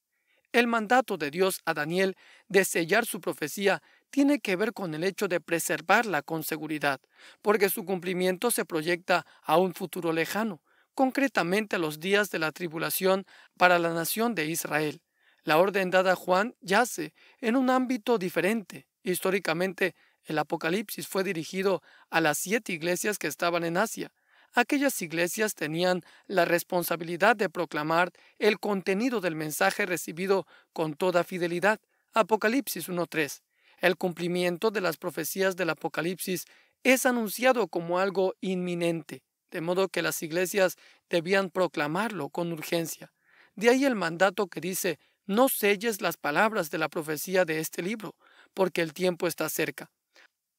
El mandato de Dios a Daniel de sellar su profecía tiene que ver con el hecho de preservarla con seguridad, porque su cumplimiento se proyecta a un futuro lejano concretamente a los días de la tribulación para la nación de Israel. La orden dada a Juan yace en un ámbito diferente. Históricamente, el Apocalipsis fue dirigido a las siete iglesias que estaban en Asia. Aquellas iglesias tenían la responsabilidad de proclamar el contenido del mensaje recibido con toda fidelidad. Apocalipsis 1.3. El cumplimiento de las profecías del Apocalipsis es anunciado como algo inminente de modo que las iglesias debían proclamarlo con urgencia. De ahí el mandato que dice, no selles las palabras de la profecía de este libro, porque el tiempo está cerca.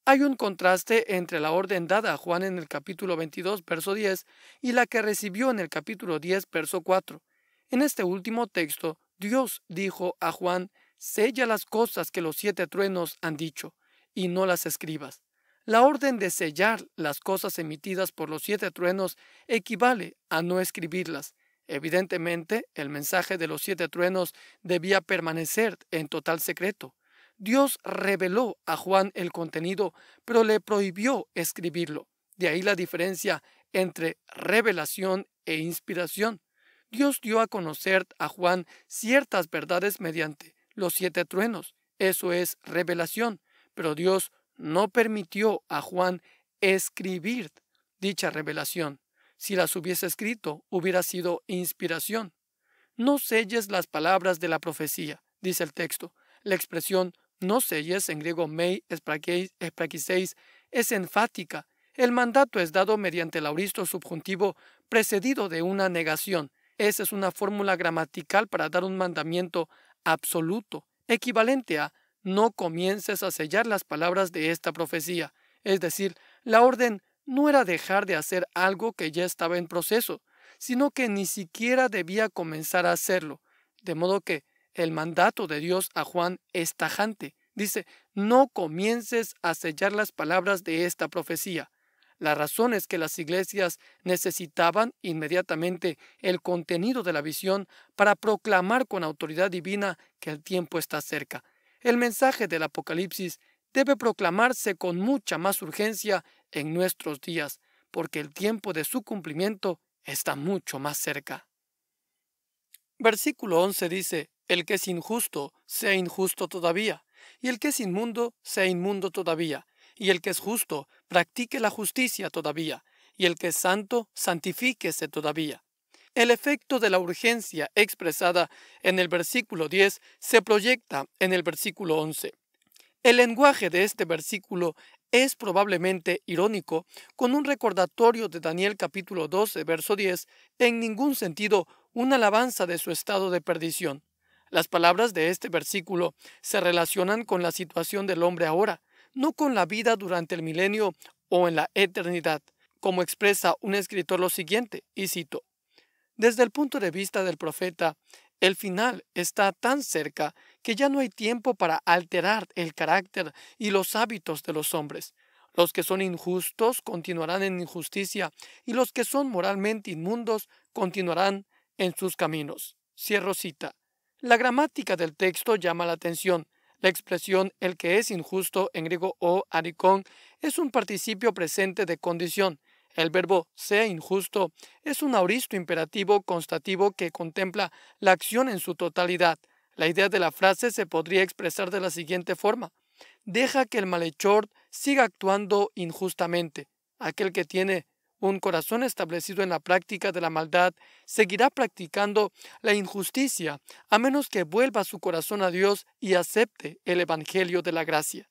Hay un contraste entre la orden dada a Juan en el capítulo 22, verso 10, y la que recibió en el capítulo 10, verso 4. En este último texto, Dios dijo a Juan, sella las cosas que los siete truenos han dicho, y no las escribas. La orden de sellar las cosas emitidas por los siete truenos equivale a no escribirlas. Evidentemente, el mensaje de los siete truenos debía permanecer en total secreto. Dios reveló a Juan el contenido, pero le prohibió escribirlo. De ahí la diferencia entre revelación e inspiración. Dios dio a conocer a Juan ciertas verdades mediante los siete truenos. Eso es revelación, pero Dios no permitió a Juan escribir dicha revelación. Si las hubiese escrito, hubiera sido inspiración. No selles las palabras de la profecía, dice el texto. La expresión no selles en griego mei espraquiseis es enfática. El mandato es dado mediante el auristo subjuntivo precedido de una negación. Esa es una fórmula gramatical para dar un mandamiento absoluto, equivalente a no comiences a sellar las palabras de esta profecía. Es decir, la orden no era dejar de hacer algo que ya estaba en proceso, sino que ni siquiera debía comenzar a hacerlo. De modo que el mandato de Dios a Juan es tajante. Dice, no comiences a sellar las palabras de esta profecía. La razón es que las iglesias necesitaban inmediatamente el contenido de la visión para proclamar con autoridad divina que el tiempo está cerca el mensaje del Apocalipsis debe proclamarse con mucha más urgencia en nuestros días, porque el tiempo de su cumplimiento está mucho más cerca. Versículo 11 dice, El que es injusto, sea injusto todavía, y el que es inmundo, sea inmundo todavía, y el que es justo, practique la justicia todavía, y el que es santo, santifíquese todavía, el efecto de la urgencia expresada en el versículo 10 se proyecta en el versículo 11. El lenguaje de este versículo es probablemente irónico, con un recordatorio de Daniel capítulo 12, verso 10, en ningún sentido una alabanza de su estado de perdición. Las palabras de este versículo se relacionan con la situación del hombre ahora, no con la vida durante el milenio o en la eternidad, como expresa un escritor lo siguiente, y cito, desde el punto de vista del profeta, el final está tan cerca que ya no hay tiempo para alterar el carácter y los hábitos de los hombres. Los que son injustos continuarán en injusticia y los que son moralmente inmundos continuarán en sus caminos. Cierro cita. La gramática del texto llama la atención. La expresión el que es injusto en griego o aricón es un participio presente de condición. El verbo sea injusto es un auristo imperativo constativo que contempla la acción en su totalidad. La idea de la frase se podría expresar de la siguiente forma. Deja que el malhechor siga actuando injustamente. Aquel que tiene un corazón establecido en la práctica de la maldad seguirá practicando la injusticia a menos que vuelva su corazón a Dios y acepte el Evangelio de la gracia.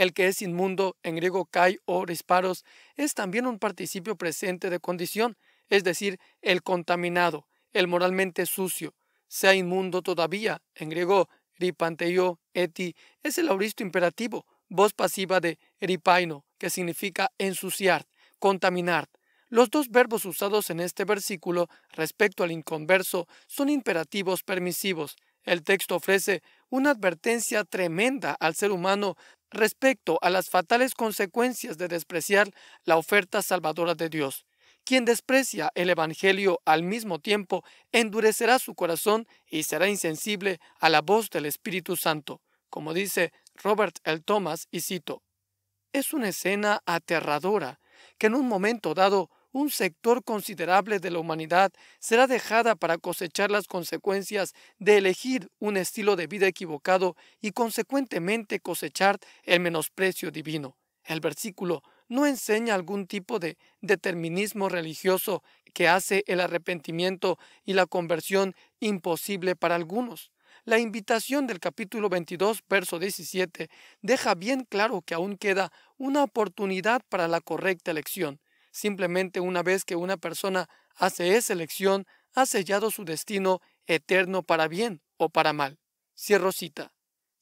El que es inmundo, en griego kai o risparos, es también un participio presente de condición, es decir, el contaminado, el moralmente sucio. Sea inmundo todavía, en griego ripanteio eti, es el auristo imperativo, voz pasiva de ripaino, que significa ensuciar, contaminar. Los dos verbos usados en este versículo respecto al inconverso son imperativos permisivos. El texto ofrece una advertencia tremenda al ser humano respecto a las fatales consecuencias de despreciar la oferta salvadora de Dios. Quien desprecia el Evangelio al mismo tiempo endurecerá su corazón y será insensible a la voz del Espíritu Santo, como dice Robert L. Thomas, y cito, Es una escena aterradora que en un momento dado un sector considerable de la humanidad será dejada para cosechar las consecuencias de elegir un estilo de vida equivocado y consecuentemente cosechar el menosprecio divino. El versículo no enseña algún tipo de determinismo religioso que hace el arrepentimiento y la conversión imposible para algunos. La invitación del capítulo 22, verso 17, deja bien claro que aún queda una oportunidad para la correcta elección. Simplemente una vez que una persona hace esa elección, ha sellado su destino eterno para bien o para mal. Cierro cita.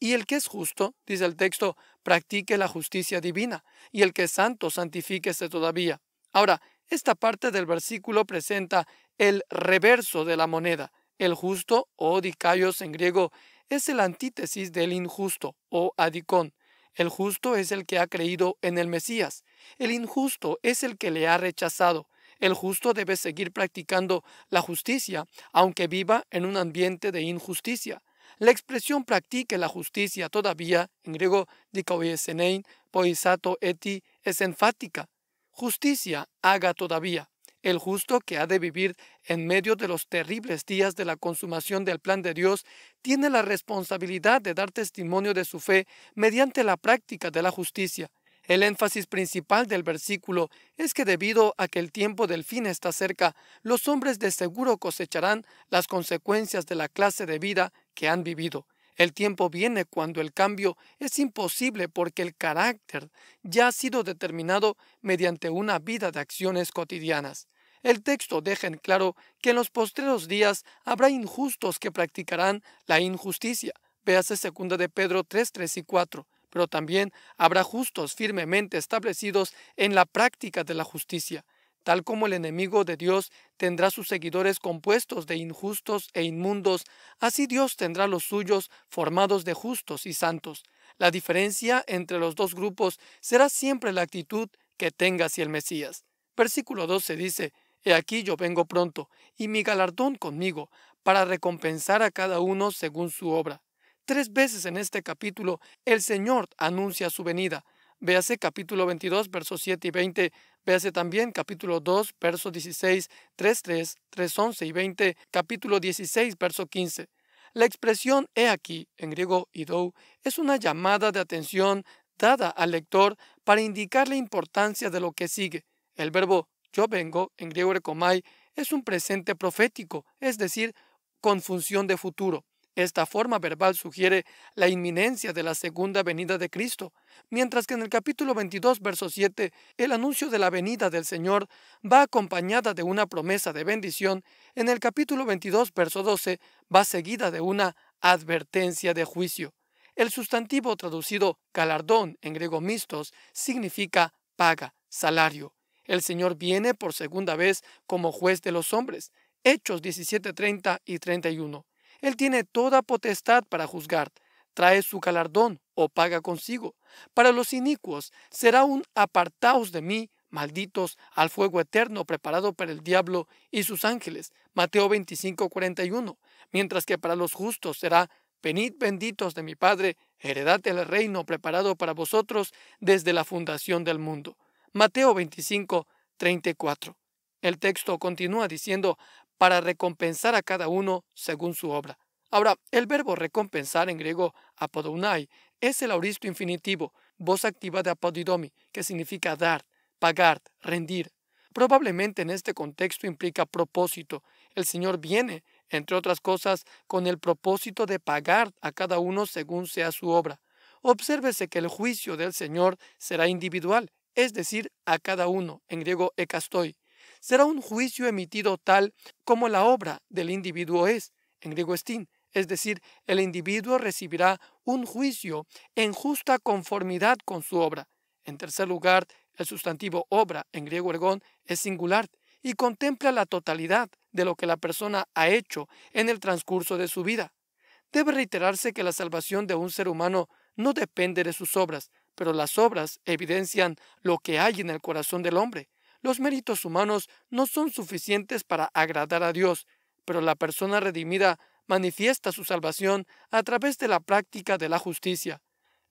Y el que es justo, dice el texto, practique la justicia divina, y el que es santo, santifíquese todavía. Ahora, esta parte del versículo presenta el reverso de la moneda. El justo, o dikaios en griego, es el antítesis del injusto, o adicón. El justo es el que ha creído en el Mesías. El injusto es el que le ha rechazado. El justo debe seguir practicando la justicia, aunque viva en un ambiente de injusticia. La expresión practique la justicia todavía, en griego poisato eti, es enfática. Justicia haga todavía el justo que ha de vivir en medio de los terribles días de la consumación del plan de Dios, tiene la responsabilidad de dar testimonio de su fe mediante la práctica de la justicia. El énfasis principal del versículo es que debido a que el tiempo del fin está cerca, los hombres de seguro cosecharán las consecuencias de la clase de vida que han vivido. El tiempo viene cuando el cambio es imposible porque el carácter ya ha sido determinado mediante una vida de acciones cotidianas. El texto deja en claro que en los postreros días habrá injustos que practicarán la injusticia. Véase segunda de Pedro 3, 3 y 4. Pero también habrá justos firmemente establecidos en la práctica de la justicia. Tal como el enemigo de Dios tendrá sus seguidores compuestos de injustos e inmundos, así Dios tendrá los suyos formados de justos y santos. La diferencia entre los dos grupos será siempre la actitud que tenga hacia el Mesías. Versículo 12 dice, He aquí yo vengo pronto, y mi galardón conmigo, para recompensar a cada uno según su obra. Tres veces en este capítulo el Señor anuncia su venida. Véase capítulo 22, versos 7 y 20. Véase también capítulo 2, versos 16, 3, 3, 3, 11 y 20. Capítulo 16, verso 15. La expresión he aquí, en griego idou, es una llamada de atención dada al lector para indicar la importancia de lo que sigue. El verbo yo vengo, en griego recomai, es un presente profético, es decir, con función de futuro. Esta forma verbal sugiere la inminencia de la segunda venida de Cristo, mientras que en el capítulo 22, verso 7, el anuncio de la venida del Señor va acompañada de una promesa de bendición, en el capítulo 22, verso 12, va seguida de una advertencia de juicio. El sustantivo traducido galardón en griego mistos significa paga, salario. El Señor viene por segunda vez como juez de los hombres. Hechos 17, 30 y 31. Él tiene toda potestad para juzgar. Trae su galardón o paga consigo. Para los inicuos será un apartaos de mí, malditos, al fuego eterno preparado para el diablo y sus ángeles. Mateo 25, 41. Mientras que para los justos será venid benditos de mi Padre, heredad el reino preparado para vosotros desde la fundación del mundo. Mateo 25, 34. El texto continúa diciendo, para recompensar a cada uno según su obra. Ahora, el verbo recompensar en griego apodounai es el auristo infinitivo, voz activa de apodidomi, que significa dar, pagar, rendir. Probablemente en este contexto implica propósito. El Señor viene, entre otras cosas, con el propósito de pagar a cada uno según sea su obra. Obsérvese que el juicio del Señor será individual es decir, a cada uno, en griego ekastoi. Será un juicio emitido tal como la obra del individuo es, en griego estin, es decir, el individuo recibirá un juicio en justa conformidad con su obra. En tercer lugar, el sustantivo obra, en griego ergón, es singular y contempla la totalidad de lo que la persona ha hecho en el transcurso de su vida. Debe reiterarse que la salvación de un ser humano no depende de sus obras, pero las obras evidencian lo que hay en el corazón del hombre. Los méritos humanos no son suficientes para agradar a Dios, pero la persona redimida manifiesta su salvación a través de la práctica de la justicia.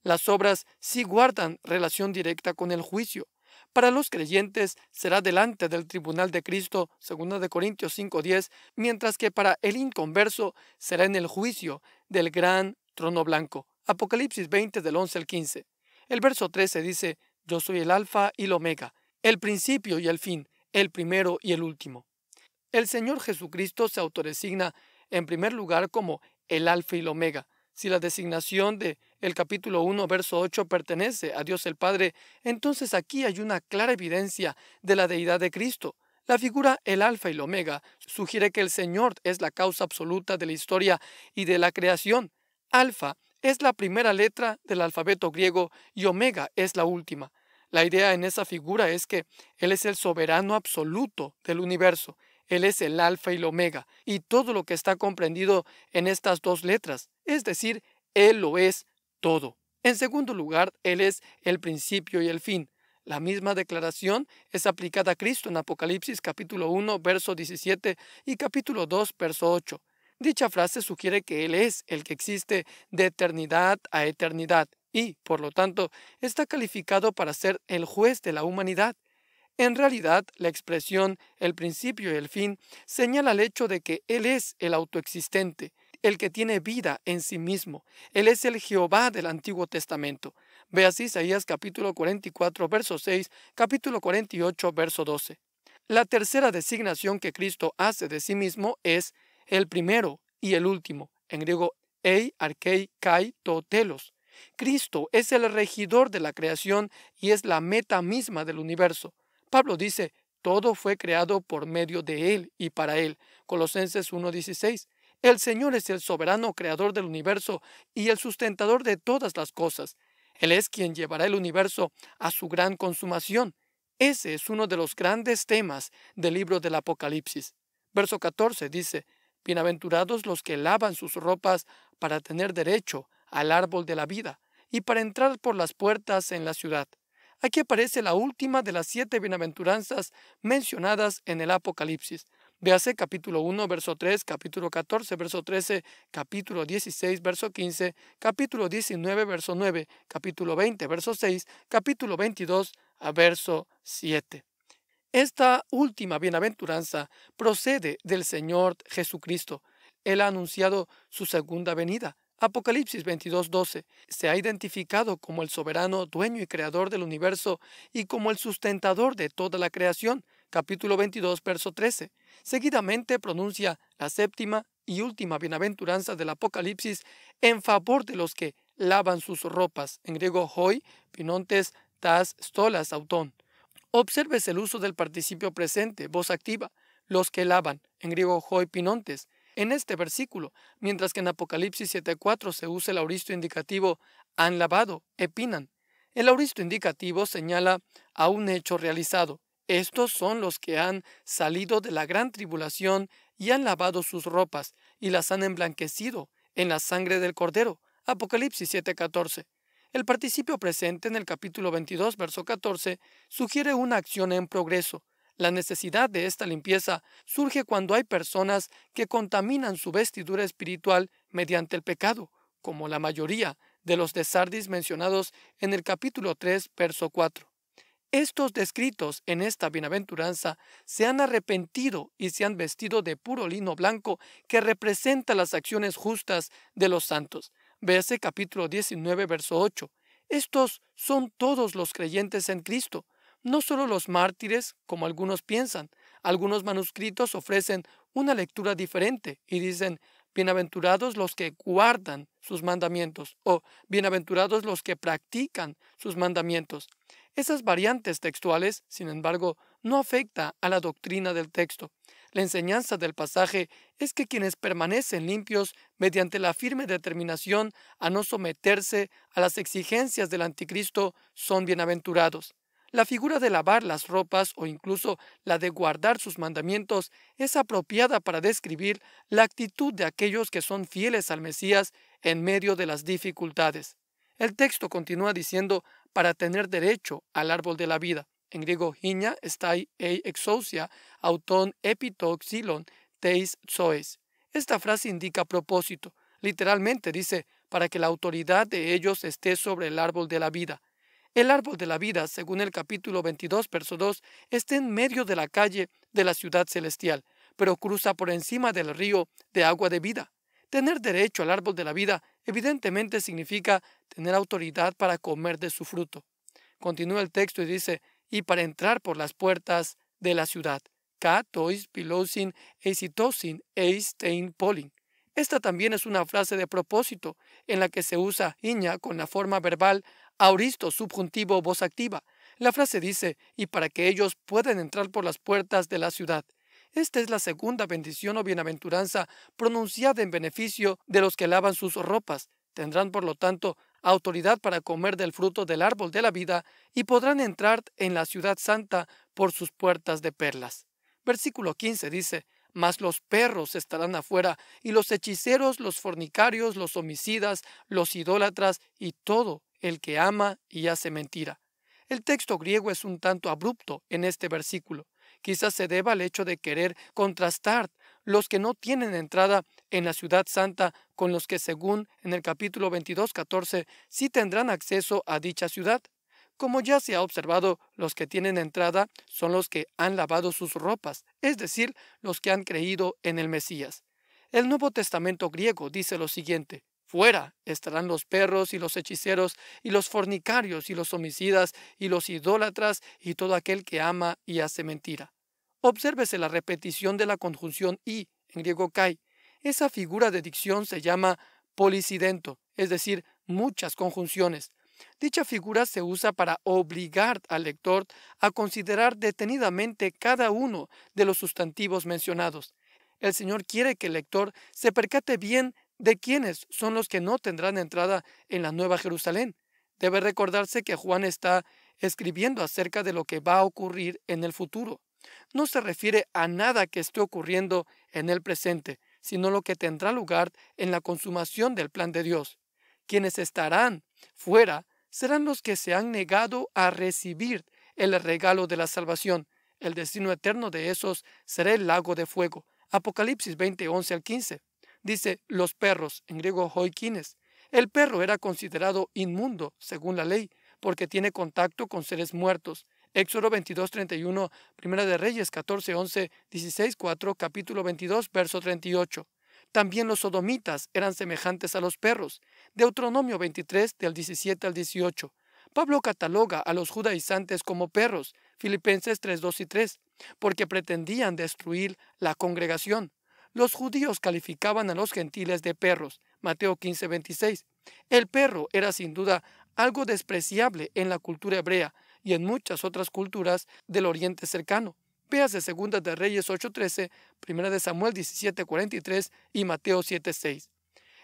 Las obras sí guardan relación directa con el juicio. Para los creyentes será delante del tribunal de Cristo, 2 de Corintios 5:10, mientras que para el inconverso será en el juicio del gran trono blanco. Apocalipsis 20 del 11 al 15. El verso 13 dice, yo soy el alfa y el omega, el principio y el fin, el primero y el último. El Señor Jesucristo se autodesigna en primer lugar como el alfa y el omega. Si la designación de el capítulo 1, verso 8 pertenece a Dios el Padre, entonces aquí hay una clara evidencia de la deidad de Cristo. La figura el alfa y el omega sugiere que el Señor es la causa absoluta de la historia y de la creación. Alfa es la primera letra del alfabeto griego y omega es la última. La idea en esa figura es que Él es el soberano absoluto del universo, Él es el alfa y el omega, y todo lo que está comprendido en estas dos letras, es decir, Él lo es todo. En segundo lugar, Él es el principio y el fin. La misma declaración es aplicada a Cristo en Apocalipsis capítulo 1, verso 17 y capítulo 2, verso 8. Dicha frase sugiere que Él es el que existe de eternidad a eternidad y, por lo tanto, está calificado para ser el juez de la humanidad. En realidad, la expresión el principio y el fin señala el hecho de que Él es el autoexistente, el que tiene vida en sí mismo. Él es el Jehová del Antiguo Testamento. Veas Isaías capítulo 44, verso 6, capítulo 48, verso 12. La tercera designación que Cristo hace de sí mismo es el primero y el último, en griego ei, arkei, kai, totelos. Cristo es el regidor de la creación y es la meta misma del universo. Pablo dice, todo fue creado por medio de Él y para Él. Colosenses 1.16. El Señor es el soberano creador del universo y el sustentador de todas las cosas. Él es quien llevará el universo a su gran consumación. Ese es uno de los grandes temas del libro del Apocalipsis. Verso 14 dice, Bienaventurados los que lavan sus ropas para tener derecho al árbol de la vida y para entrar por las puertas en la ciudad. Aquí aparece la última de las siete bienaventuranzas mencionadas en el Apocalipsis. Véase capítulo 1, verso 3, capítulo 14, verso 13, capítulo 16, verso 15, capítulo 19, verso 9, capítulo 20, verso 6, capítulo 22, a verso 7. Esta última bienaventuranza procede del Señor Jesucristo. Él ha anunciado su segunda venida. Apocalipsis 22:12 se ha identificado como el soberano, dueño y creador del universo y como el sustentador de toda la creación. Capítulo 22, verso 13. Seguidamente pronuncia la séptima y última bienaventuranza del Apocalipsis en favor de los que lavan sus ropas, en griego hoy pinontes, tas, stolas, autón, Observes el uso del participio presente, voz activa, los que lavan, en griego pinontes, en este versículo, mientras que en Apocalipsis 7.4 se usa el auristo indicativo han lavado, epinan. El auristo indicativo señala a un hecho realizado. Estos son los que han salido de la gran tribulación y han lavado sus ropas y las han emblanquecido en la sangre del Cordero. Apocalipsis 7.14. El participio presente en el capítulo 22, verso 14, sugiere una acción en progreso. La necesidad de esta limpieza surge cuando hay personas que contaminan su vestidura espiritual mediante el pecado, como la mayoría de los desardis mencionados en el capítulo 3, verso 4. Estos descritos en esta bienaventuranza se han arrepentido y se han vestido de puro lino blanco que representa las acciones justas de los santos. Véase capítulo 19, verso 8. Estos son todos los creyentes en Cristo, no solo los mártires, como algunos piensan. Algunos manuscritos ofrecen una lectura diferente y dicen, bienaventurados los que guardan sus mandamientos o bienaventurados los que practican sus mandamientos. Esas variantes textuales, sin embargo, no afecta a la doctrina del texto. La enseñanza del pasaje es que quienes permanecen limpios mediante la firme determinación a no someterse a las exigencias del anticristo son bienaventurados. La figura de lavar las ropas o incluso la de guardar sus mandamientos es apropiada para describir la actitud de aquellos que son fieles al Mesías en medio de las dificultades. El texto continúa diciendo para tener derecho al árbol de la vida en griego hiña, estai ei exousia, auton epitoxilon teis zoes. Esta frase indica propósito. Literalmente dice, para que la autoridad de ellos esté sobre el árbol de la vida. El árbol de la vida, según el capítulo 22, verso 2, está en medio de la calle de la ciudad celestial, pero cruza por encima del río de agua de vida. Tener derecho al árbol de la vida evidentemente significa tener autoridad para comer de su fruto. Continúa el texto y dice, y para entrar por las puertas de la ciudad. pilosin eisitosin Esta también es una frase de propósito en la que se usa iña con la forma verbal auristo subjuntivo voz activa. La frase dice, y para que ellos puedan entrar por las puertas de la ciudad. Esta es la segunda bendición o bienaventuranza pronunciada en beneficio de los que lavan sus ropas. Tendrán, por lo tanto, autoridad para comer del fruto del árbol de la vida, y podrán entrar en la ciudad santa por sus puertas de perlas. Versículo 15 dice, Mas los perros estarán afuera, y los hechiceros, los fornicarios, los homicidas, los idólatras, y todo el que ama y hace mentira. El texto griego es un tanto abrupto en este versículo. Quizás se deba al hecho de querer contrastar los que no tienen entrada en la ciudad santa con los que según en el capítulo 22, 14, sí tendrán acceso a dicha ciudad. Como ya se ha observado, los que tienen entrada son los que han lavado sus ropas, es decir, los que han creído en el Mesías. El Nuevo Testamento griego dice lo siguiente, Fuera estarán los perros y los hechiceros y los fornicarios y los homicidas y los idólatras y todo aquel que ama y hace mentira. Obsérvese la repetición de la conjunción y, en griego kai. Esa figura de dicción se llama polisidento, es decir, muchas conjunciones. Dicha figura se usa para obligar al lector a considerar detenidamente cada uno de los sustantivos mencionados. El Señor quiere que el lector se percate bien de quiénes son los que no tendrán entrada en la Nueva Jerusalén. Debe recordarse que Juan está escribiendo acerca de lo que va a ocurrir en el futuro no se refiere a nada que esté ocurriendo en el presente, sino lo que tendrá lugar en la consumación del plan de Dios. Quienes estarán fuera serán los que se han negado a recibir el regalo de la salvación. El destino eterno de esos será el lago de fuego. Apocalipsis 20, 11 al 15. Dice los perros, en griego hoikines. El perro era considerado inmundo, según la ley, porque tiene contacto con seres muertos. Éxodo 22, 31, Primera de Reyes 14, 11, 16, 4, capítulo 22, verso 38. También los sodomitas eran semejantes a los perros. Deuteronomio 23, del 17 al 18. Pablo cataloga a los judaizantes como perros, Filipenses 3, 2 y 3, porque pretendían destruir la congregación. Los judíos calificaban a los gentiles de perros, Mateo 15, 26. El perro era sin duda algo despreciable en la cultura hebrea, y en muchas otras culturas del Oriente cercano. de Segunda de Reyes 8:13, Primera de Samuel 17:43 y Mateo 7:6.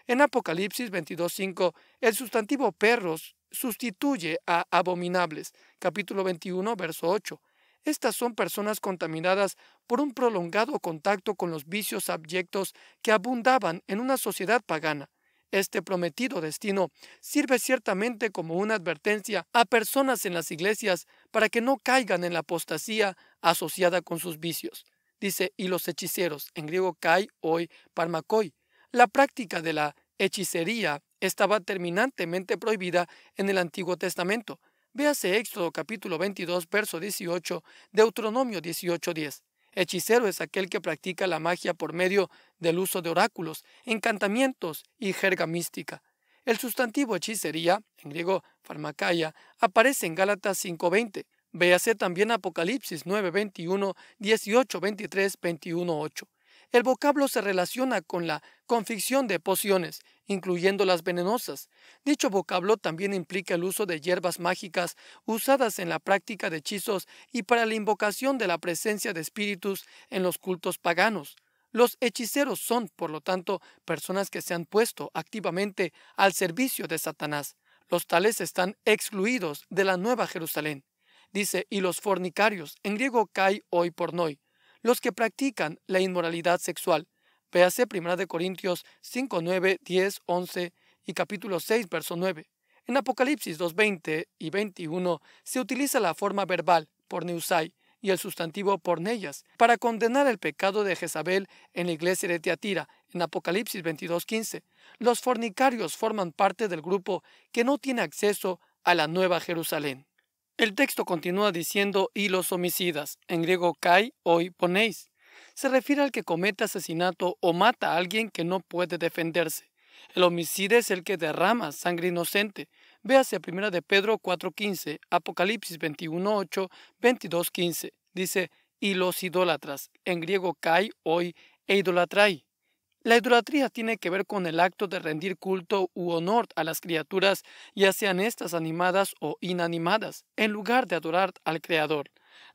En Apocalipsis 22:5, el sustantivo perros sustituye a abominables, capítulo 21, verso 8. Estas son personas contaminadas por un prolongado contacto con los vicios abyectos que abundaban en una sociedad pagana. Este prometido destino sirve ciertamente como una advertencia a personas en las iglesias para que no caigan en la apostasía asociada con sus vicios. Dice, y los hechiceros, en griego kai, hoy, parmakoi. La práctica de la hechicería estaba terminantemente prohibida en el Antiguo Testamento. Véase Éxodo capítulo 22, verso 18, Deuteronomio 18, Hechicero es aquel que practica la magia por medio del uso de oráculos, encantamientos y jerga mística. El sustantivo hechicería, en griego pharmacaia aparece en Gálatas 5.20. Véase también Apocalipsis 9.21, 18.23, 21.8. El vocablo se relaciona con la conficción de pociones, incluyendo las venenosas. Dicho vocablo también implica el uso de hierbas mágicas usadas en la práctica de hechizos y para la invocación de la presencia de espíritus en los cultos paganos. Los hechiceros son, por lo tanto, personas que se han puesto activamente al servicio de Satanás. Los tales están excluidos de la Nueva Jerusalén. Dice, y los fornicarios, en griego kai hoy por noi, los que practican la inmoralidad sexual, P.A.C. 1 Corintios 5, 9, 10, 11 y capítulo 6, verso 9. En Apocalipsis 2, 20 y 21 se utiliza la forma verbal porneusai y el sustantivo porneias, para condenar el pecado de Jezabel en la iglesia de Teatira en Apocalipsis 22, 15, Los fornicarios forman parte del grupo que no tiene acceso a la Nueva Jerusalén. El texto continúa diciendo y los homicidas, en griego kai, hoy ponéis se refiere al que comete asesinato o mata a alguien que no puede defenderse. El homicida es el que derrama sangre inocente. Véase a 1 de Pedro 4.15, Apocalipsis 21.8, 22.15. Dice, y los idólatras, en griego kai, hoy, e idolatrai. La idolatría tiene que ver con el acto de rendir culto u honor a las criaturas, ya sean estas animadas o inanimadas, en lugar de adorar al Creador.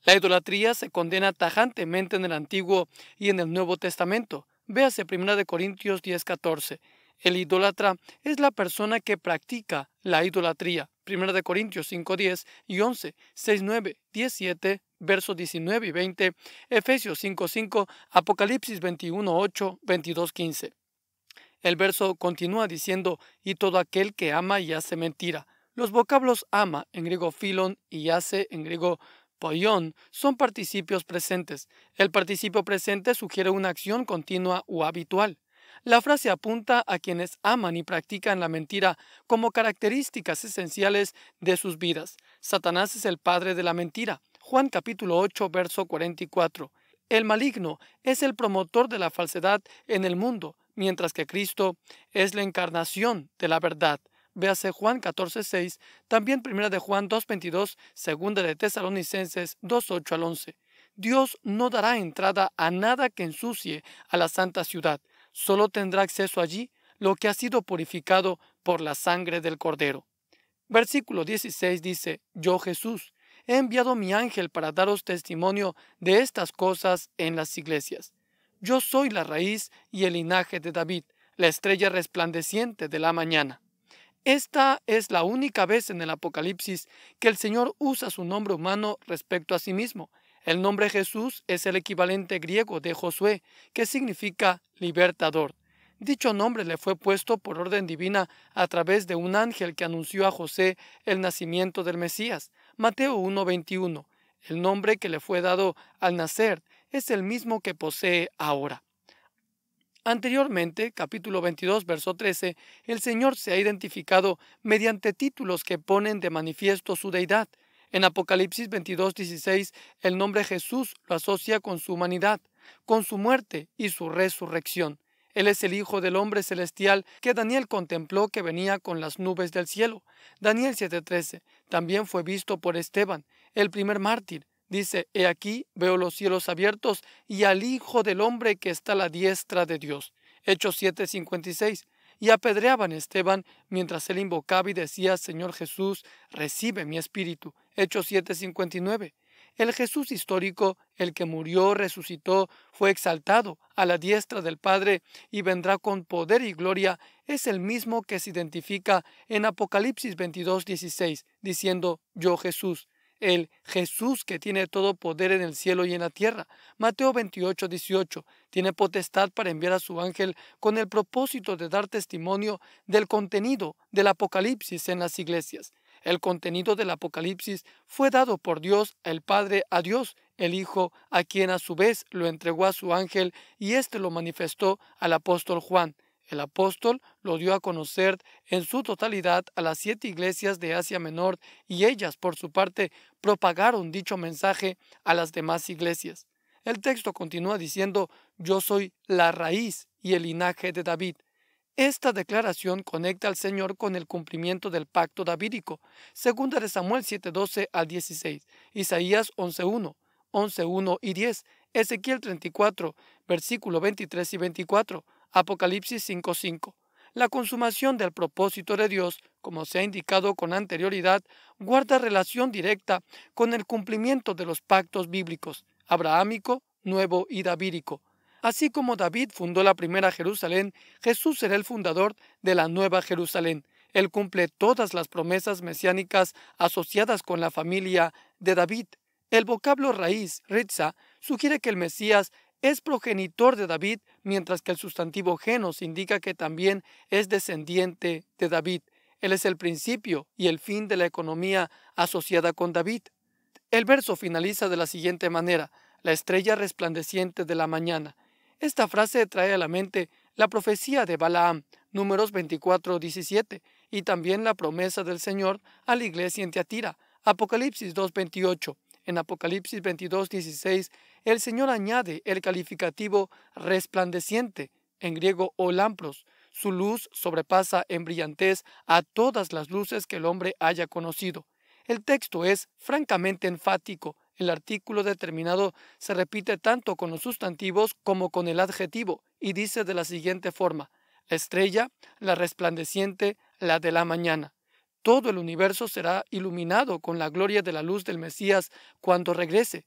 La idolatría se condena tajantemente en el Antiguo y en el Nuevo Testamento. Véase 1 Corintios 10:14. El idólatra es la persona que practica la idolatría. 1 Corintios 5:10 y 11, 6:9, 17, versos 19 y 20, Efesios 5:5, Apocalipsis 21:8, 22:15. El verso continúa diciendo, y todo aquel que ama y hace mentira. Los vocablos ama en griego philon y hace en griego son participios presentes. El participio presente sugiere una acción continua u habitual. La frase apunta a quienes aman y practican la mentira como características esenciales de sus vidas. Satanás es el padre de la mentira. Juan capítulo 8, verso 44. El maligno es el promotor de la falsedad en el mundo, mientras que Cristo es la encarnación de la verdad véase Juan 14.6, también Primera de Juan 2.22, Segunda de Tesalonicenses 2.8 al 11. Dios no dará entrada a nada que ensucie a la santa ciudad, solo tendrá acceso allí lo que ha sido purificado por la sangre del Cordero. Versículo 16 dice, Yo Jesús, he enviado mi ángel para daros testimonio de estas cosas en las iglesias. Yo soy la raíz y el linaje de David, la estrella resplandeciente de la mañana. Esta es la única vez en el Apocalipsis que el Señor usa su nombre humano respecto a sí mismo. El nombre Jesús es el equivalente griego de Josué, que significa libertador. Dicho nombre le fue puesto por orden divina a través de un ángel que anunció a José el nacimiento del Mesías. Mateo 1:21. El nombre que le fue dado al nacer es el mismo que posee ahora. Anteriormente, capítulo 22, verso 13, el Señor se ha identificado mediante títulos que ponen de manifiesto su deidad. En Apocalipsis 22, 16, el nombre Jesús lo asocia con su humanidad, con su muerte y su resurrección. Él es el Hijo del Hombre Celestial que Daniel contempló que venía con las nubes del cielo. Daniel 7:13 también fue visto por Esteban, el primer mártir, Dice, He aquí veo los cielos abiertos y al Hijo del Hombre que está a la diestra de Dios. Hechos 7:56. Y apedreaban Esteban mientras él invocaba y decía, Señor Jesús, recibe mi espíritu. Hechos 7:59. El Jesús histórico, el que murió, resucitó, fue exaltado a la diestra del Padre y vendrá con poder y gloria, es el mismo que se identifica en Apocalipsis 22,16, diciendo, Yo Jesús, el Jesús que tiene todo poder en el cielo y en la tierra. Mateo 28, 18. Tiene potestad para enviar a su ángel con el propósito de dar testimonio del contenido del Apocalipsis en las iglesias. El contenido del Apocalipsis fue dado por Dios el Padre a Dios, el Hijo, a quien a su vez lo entregó a su ángel y éste lo manifestó al apóstol Juan. El apóstol lo dio a conocer en su totalidad a las siete iglesias de Asia Menor y ellas, por su parte, propagaron dicho mensaje a las demás iglesias. El texto continúa diciendo, yo soy la raíz y el linaje de David. Esta declaración conecta al Señor con el cumplimiento del pacto davídico, segunda de Samuel 7:12 al 16, Isaías 11:1, 11:1 y 10, Ezequiel 34, versículo 23 y 24, Apocalipsis 5.5. La consumación del propósito de Dios, como se ha indicado con anterioridad, guarda relación directa con el cumplimiento de los pactos bíblicos, abrahámico, nuevo y davídico. Así como David fundó la primera Jerusalén, Jesús será el fundador de la nueva Jerusalén. Él cumple todas las promesas mesiánicas asociadas con la familia de David. El vocablo raíz, Ritza, sugiere que el Mesías es progenitor de David, mientras que el sustantivo genos indica que también es descendiente de David. Él es el principio y el fin de la economía asociada con David. El verso finaliza de la siguiente manera, la estrella resplandeciente de la mañana. Esta frase trae a la mente la profecía de Balaam, números 24, y también la promesa del Señor a la iglesia en Teatira, Apocalipsis 2, en Apocalipsis 22, 16, el Señor añade el calificativo resplandeciente, en griego olampros. Su luz sobrepasa en brillantez a todas las luces que el hombre haya conocido. El texto es francamente enfático. El artículo determinado se repite tanto con los sustantivos como con el adjetivo y dice de la siguiente forma, la estrella, la resplandeciente, la de la mañana. Todo el universo será iluminado con la gloria de la luz del Mesías cuando regrese.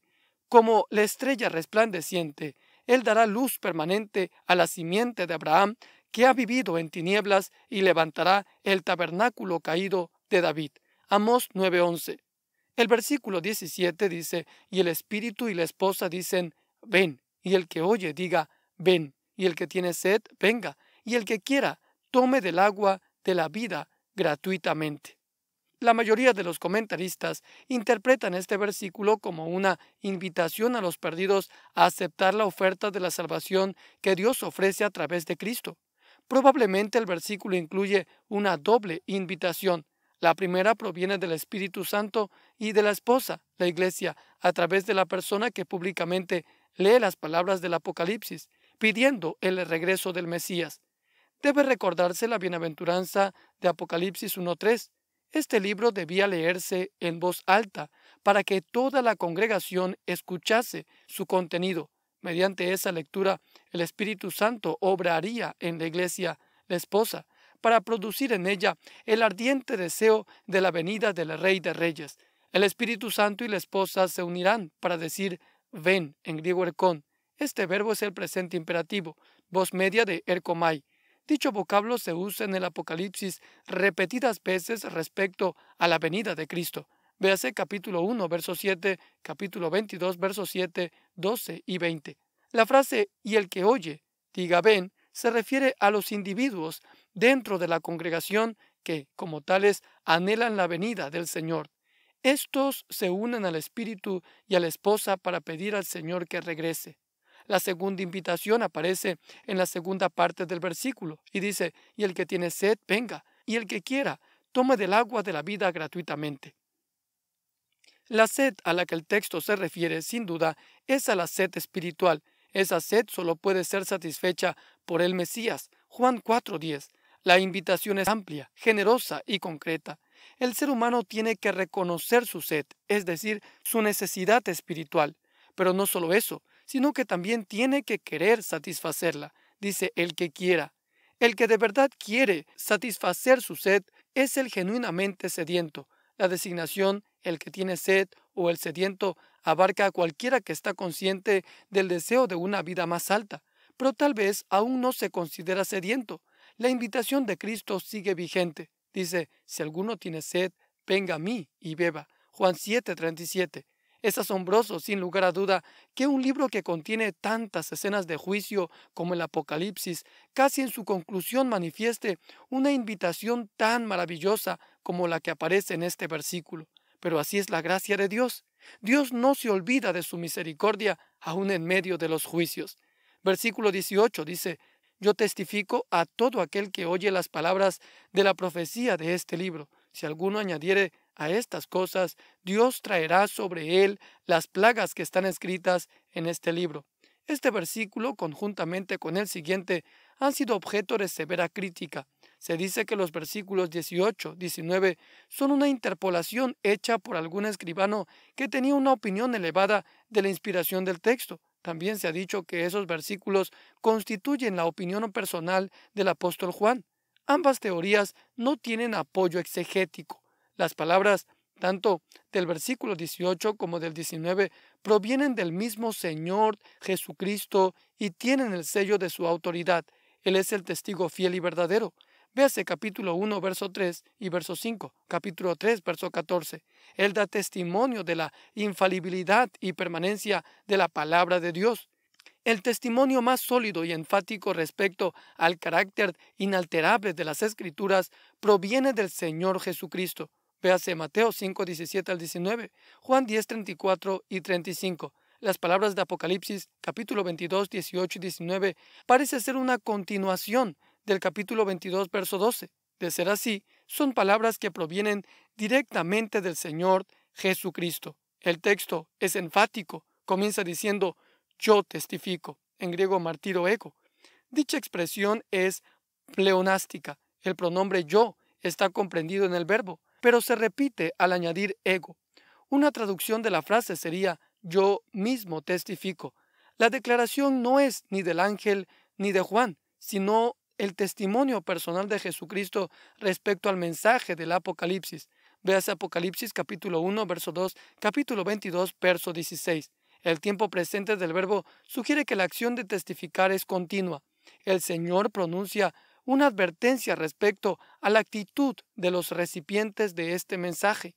Como la estrella resplandeciente, Él dará luz permanente a la simiente de Abraham que ha vivido en tinieblas y levantará el tabernáculo caído de David. Amos 9:11. El versículo 17 dice, y el espíritu y la esposa dicen, ven, y el que oye diga, ven, y el que tiene sed, venga, y el que quiera, tome del agua de la vida gratuitamente. La mayoría de los comentaristas interpretan este versículo como una invitación a los perdidos a aceptar la oferta de la salvación que Dios ofrece a través de Cristo. Probablemente el versículo incluye una doble invitación. La primera proviene del Espíritu Santo y de la esposa, la iglesia, a través de la persona que públicamente lee las palabras del Apocalipsis, pidiendo el regreso del Mesías debe recordarse la bienaventuranza de Apocalipsis 1.3. Este libro debía leerse en voz alta para que toda la congregación escuchase su contenido. Mediante esa lectura, el Espíritu Santo obraría en la iglesia, la esposa, para producir en ella el ardiente deseo de la venida del Rey de Reyes. El Espíritu Santo y la esposa se unirán para decir, ven, en griego hercón. Este verbo es el presente imperativo, voz media de ercomai. Dicho vocablo se usa en el Apocalipsis repetidas veces respecto a la venida de Cristo. Véase capítulo 1, verso 7, capítulo 22, versos 7, 12 y 20. La frase y el que oye, diga ven, se refiere a los individuos dentro de la congregación que, como tales, anhelan la venida del Señor. Estos se unen al Espíritu y a la esposa para pedir al Señor que regrese. La segunda invitación aparece en la segunda parte del versículo y dice, y el que tiene sed, venga, y el que quiera, tome del agua de la vida gratuitamente. La sed a la que el texto se refiere, sin duda, es a la sed espiritual. Esa sed solo puede ser satisfecha por el Mesías. Juan 4.10. La invitación es amplia, generosa y concreta. El ser humano tiene que reconocer su sed, es decir, su necesidad espiritual. Pero no solo eso, sino que también tiene que querer satisfacerla, dice el que quiera. El que de verdad quiere satisfacer su sed es el genuinamente sediento. La designación el que tiene sed o el sediento abarca a cualquiera que está consciente del deseo de una vida más alta, pero tal vez aún no se considera sediento. La invitación de Cristo sigue vigente. Dice, si alguno tiene sed, venga a mí y beba. Juan 7:37. Es asombroso, sin lugar a duda, que un libro que contiene tantas escenas de juicio como el Apocalipsis, casi en su conclusión manifieste una invitación tan maravillosa como la que aparece en este versículo. Pero así es la gracia de Dios. Dios no se olvida de su misericordia aún en medio de los juicios. Versículo 18 dice, Yo testifico a todo aquel que oye las palabras de la profecía de este libro. Si alguno añadiere a estas cosas, Dios traerá sobre él las plagas que están escritas en este libro. Este versículo, conjuntamente con el siguiente, han sido objeto de severa crítica. Se dice que los versículos 18, 19 son una interpolación hecha por algún escribano que tenía una opinión elevada de la inspiración del texto. También se ha dicho que esos versículos constituyen la opinión personal del apóstol Juan. Ambas teorías no tienen apoyo exegético. Las palabras tanto del versículo 18 como del 19 provienen del mismo Señor Jesucristo y tienen el sello de su autoridad. Él es el testigo fiel y verdadero. Véase capítulo 1, verso 3 y verso 5, capítulo 3, verso 14. Él da testimonio de la infalibilidad y permanencia de la palabra de Dios. El testimonio más sólido y enfático respecto al carácter inalterable de las Escrituras proviene del Señor Jesucristo. Véase Mateo 5, 17 al 19, Juan 10, 34 y 35. Las palabras de Apocalipsis, capítulo 22, 18 y 19, parece ser una continuación del capítulo 22, verso 12. De ser así, son palabras que provienen directamente del Señor Jesucristo. El texto es enfático, comienza diciendo, yo testifico, en griego martiro eco. Dicha expresión es pleonástica. El pronombre yo está comprendido en el verbo pero se repite al añadir ego. Una traducción de la frase sería yo mismo testifico. La declaración no es ni del ángel ni de Juan, sino el testimonio personal de Jesucristo respecto al mensaje del Apocalipsis. Véase Apocalipsis capítulo 1, verso 2, capítulo 22, verso 16. El tiempo presente del verbo sugiere que la acción de testificar es continua. El Señor pronuncia una advertencia respecto a la actitud de los recipientes de este mensaje.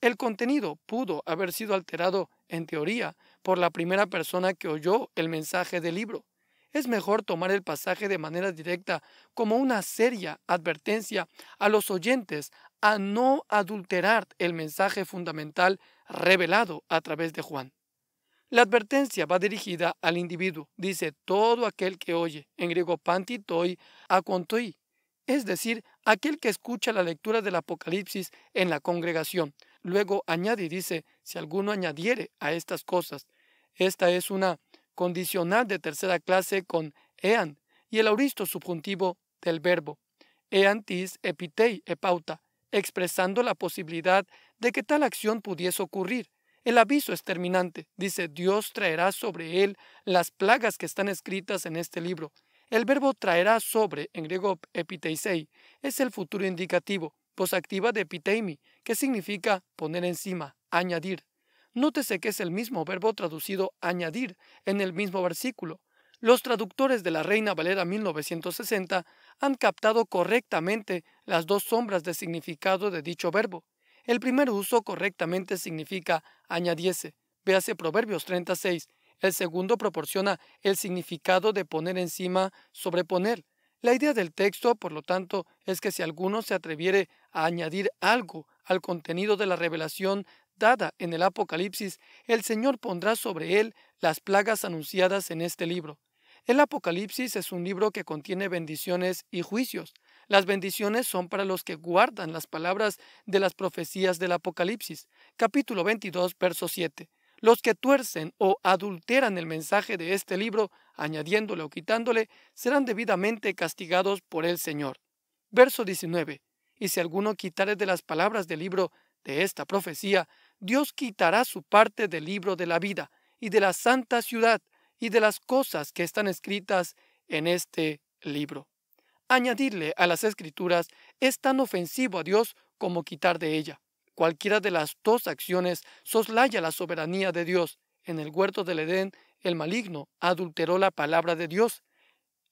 El contenido pudo haber sido alterado, en teoría, por la primera persona que oyó el mensaje del libro. Es mejor tomar el pasaje de manera directa como una seria advertencia a los oyentes a no adulterar el mensaje fundamental revelado a través de Juan. La advertencia va dirigida al individuo. Dice todo aquel que oye, en griego pantitoi, acontoi, es decir, aquel que escucha la lectura del Apocalipsis en la congregación. Luego añade y dice, si alguno añadiere a estas cosas. Esta es una condicional de tercera clase con ean y el auristo subjuntivo del verbo. Eantis epitei epauta, expresando la posibilidad de que tal acción pudiese ocurrir el aviso es terminante. Dice, Dios traerá sobre él las plagas que están escritas en este libro. El verbo traerá sobre, en griego epiteisei, es el futuro indicativo, posactiva de epiteimi, que significa poner encima, añadir. Nótese que es el mismo verbo traducido añadir en el mismo versículo. Los traductores de la Reina Valera 1960 han captado correctamente las dos sombras de significado de dicho verbo. El primer uso correctamente significa añadiese, véase Proverbios 36. El segundo proporciona el significado de poner encima, sobreponer. La idea del texto, por lo tanto, es que si alguno se atreviere a añadir algo al contenido de la revelación dada en el Apocalipsis, el Señor pondrá sobre él las plagas anunciadas en este libro. El Apocalipsis es un libro que contiene bendiciones y juicios. Las bendiciones son para los que guardan las palabras de las profecías del Apocalipsis, capítulo 22, verso 7. Los que tuercen o adulteran el mensaje de este libro, añadiéndole o quitándole, serán debidamente castigados por el Señor. Verso 19. Y si alguno quitare de las palabras del libro de esta profecía, Dios quitará su parte del libro de la vida y de la santa ciudad y de las cosas que están escritas en este libro. Añadirle a las escrituras es tan ofensivo a Dios como quitar de ella. Cualquiera de las dos acciones soslaya la soberanía de Dios. En el huerto del Edén, el maligno adulteró la palabra de Dios.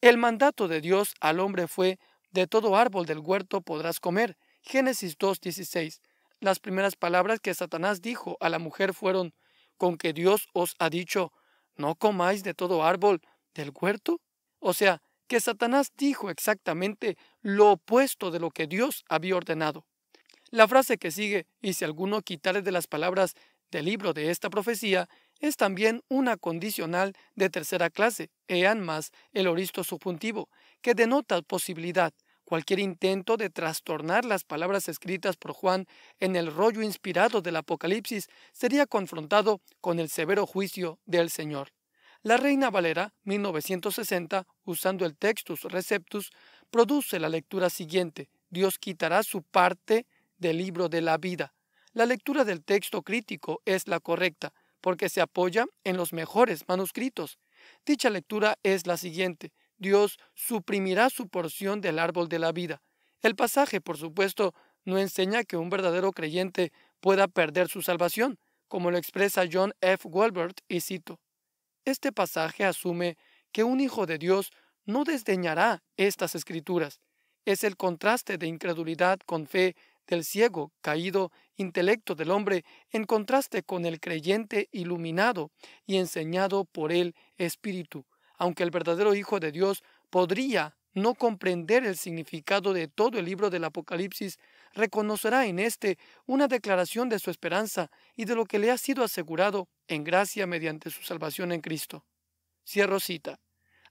El mandato de Dios al hombre fue, de todo árbol del huerto podrás comer. Génesis 2.16. Las primeras palabras que Satanás dijo a la mujer fueron, con que Dios os ha dicho, no comáis de todo árbol del huerto. O sea, que Satanás dijo exactamente lo opuesto de lo que Dios había ordenado. La frase que sigue, y si alguno quitare de las palabras del libro de esta profecía, es también una condicional de tercera clase, ean más el oristo subjuntivo, que denota posibilidad, cualquier intento de trastornar las palabras escritas por Juan en el rollo inspirado del Apocalipsis sería confrontado con el severo juicio del Señor. La Reina Valera 1960, usando el Textus Receptus, produce la lectura siguiente: Dios quitará su parte del libro de la vida. La lectura del texto crítico es la correcta, porque se apoya en los mejores manuscritos. Dicha lectura es la siguiente: Dios suprimirá su porción del árbol de la vida. El pasaje, por supuesto, no enseña que un verdadero creyente pueda perder su salvación, como lo expresa John F. Walbert, y cito: este pasaje asume que un hijo de Dios no desdeñará estas escrituras. Es el contraste de incredulidad con fe del ciego, caído intelecto del hombre en contraste con el creyente iluminado y enseñado por el Espíritu. Aunque el verdadero Hijo de Dios podría no comprender el significado de todo el libro del Apocalipsis, reconocerá en éste una declaración de su esperanza y de lo que le ha sido asegurado en gracia mediante su salvación en Cristo. Cierro cita.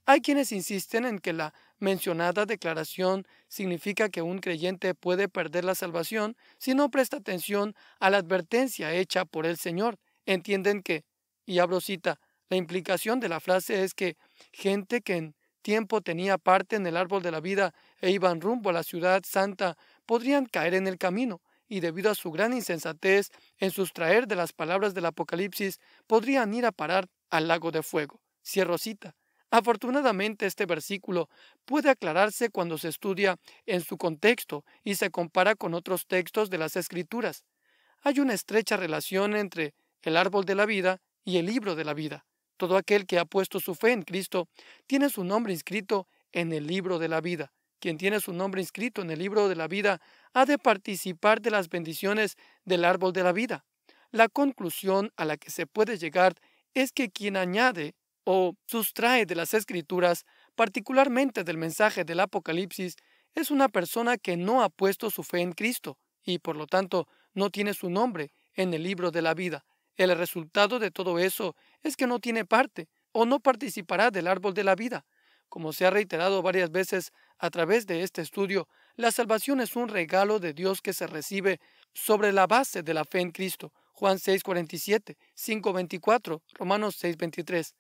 Hay quienes insisten en que la mencionada declaración significa que un creyente puede perder la salvación si no presta atención a la advertencia hecha por el Señor. Entienden que, y abro cita, la implicación de la frase es que gente que en tiempo tenía parte en el árbol de la vida e iban rumbo a la ciudad santa podrían caer en el camino y debido a su gran insensatez en sustraer de las palabras del Apocalipsis, podrían ir a parar al lago de fuego. Cierro cita. Afortunadamente este versículo puede aclararse cuando se estudia en su contexto y se compara con otros textos de las Escrituras. Hay una estrecha relación entre el árbol de la vida y el libro de la vida. Todo aquel que ha puesto su fe en Cristo tiene su nombre inscrito en el libro de la vida quien tiene su nombre inscrito en el libro de la vida, ha de participar de las bendiciones del árbol de la vida. La conclusión a la que se puede llegar es que quien añade o sustrae de las escrituras, particularmente del mensaje del Apocalipsis, es una persona que no ha puesto su fe en Cristo y por lo tanto no tiene su nombre en el libro de la vida. El resultado de todo eso es que no tiene parte o no participará del árbol de la vida. Como se ha reiterado varias veces, a través de este estudio, la salvación es un regalo de Dios que se recibe sobre la base de la fe en Cristo. Juan 6:47, 5:24, Romanos 6:23.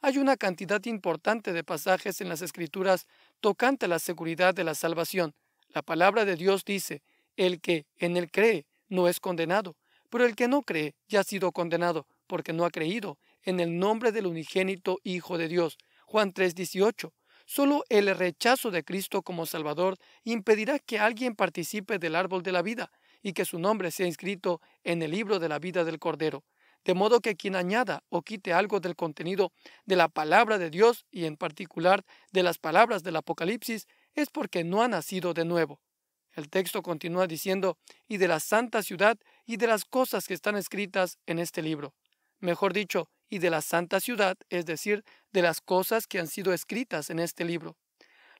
Hay una cantidad importante de pasajes en las Escrituras tocante a la seguridad de la salvación. La palabra de Dios dice, el que en él cree no es condenado, pero el que no cree ya ha sido condenado, porque no ha creído en el nombre del unigénito Hijo de Dios. Juan 3:18. Solo el rechazo de Cristo como Salvador impedirá que alguien participe del árbol de la vida y que su nombre sea inscrito en el libro de la vida del Cordero. De modo que quien añada o quite algo del contenido de la palabra de Dios y en particular de las palabras del Apocalipsis es porque no ha nacido de nuevo. El texto continúa diciendo, y de la santa ciudad y de las cosas que están escritas en este libro. Mejor dicho, y de la santa ciudad, es decir, de las cosas que han sido escritas en este libro.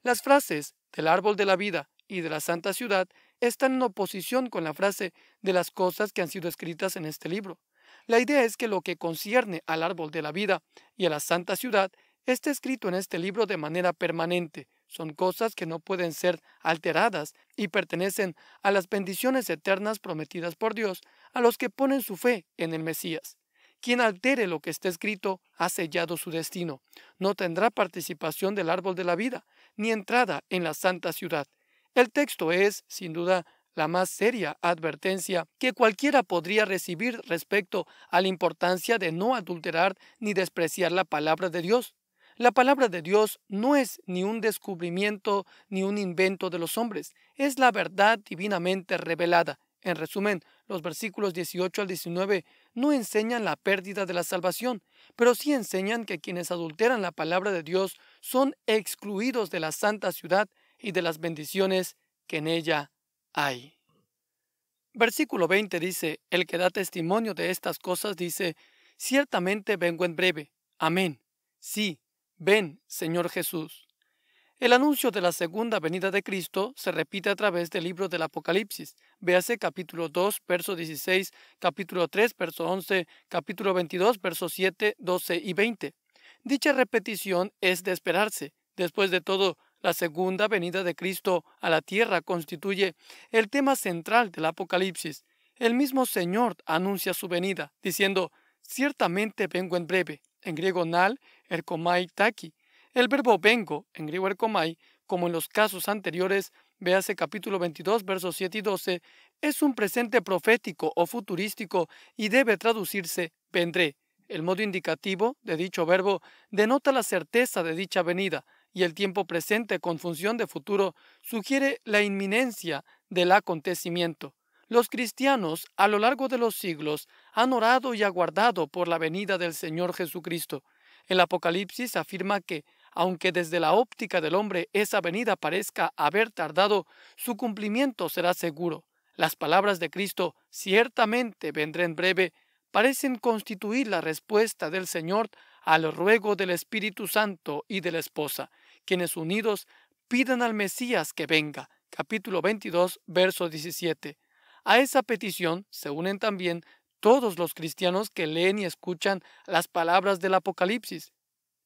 Las frases del árbol de la vida y de la santa ciudad están en oposición con la frase de las cosas que han sido escritas en este libro. La idea es que lo que concierne al árbol de la vida y a la santa ciudad está escrito en este libro de manera permanente. Son cosas que no pueden ser alteradas y pertenecen a las bendiciones eternas prometidas por Dios a los que ponen su fe en el Mesías. Quien altere lo que está escrito ha sellado su destino. No tendrá participación del árbol de la vida, ni entrada en la santa ciudad. El texto es, sin duda, la más seria advertencia que cualquiera podría recibir respecto a la importancia de no adulterar ni despreciar la palabra de Dios. La palabra de Dios no es ni un descubrimiento ni un invento de los hombres, es la verdad divinamente revelada. En resumen, los versículos 18 al 19 no enseñan la pérdida de la salvación, pero sí enseñan que quienes adulteran la palabra de Dios son excluidos de la santa ciudad y de las bendiciones que en ella hay. Versículo 20 dice, el que da testimonio de estas cosas dice, ciertamente vengo en breve. Amén. Sí, ven, Señor Jesús. El anuncio de la segunda venida de Cristo se repite a través del libro del Apocalipsis. Véase capítulo 2, verso 16, capítulo 3, verso 11, capítulo 22, verso 7, 12 y 20. Dicha repetición es de esperarse. Después de todo, la segunda venida de Cristo a la tierra constituye el tema central del Apocalipsis. El mismo Señor anuncia su venida, diciendo, ciertamente vengo en breve, en griego nal, erkomai taqui, el verbo vengo en griego ercomai, como en los casos anteriores, véase capítulo 22, versos 7 y 12, es un presente profético o futurístico y debe traducirse vendré. El modo indicativo de dicho verbo denota la certeza de dicha venida y el tiempo presente con función de futuro sugiere la inminencia del acontecimiento. Los cristianos a lo largo de los siglos han orado y aguardado por la venida del Señor Jesucristo. El Apocalipsis afirma que aunque desde la óptica del hombre esa venida parezca haber tardado, su cumplimiento será seguro. Las palabras de Cristo ciertamente vendré en breve, parecen constituir la respuesta del Señor al ruego del Espíritu Santo y de la esposa, quienes unidos pidan al Mesías que venga. Capítulo 22, verso 17. A esa petición se unen también todos los cristianos que leen y escuchan las palabras del Apocalipsis.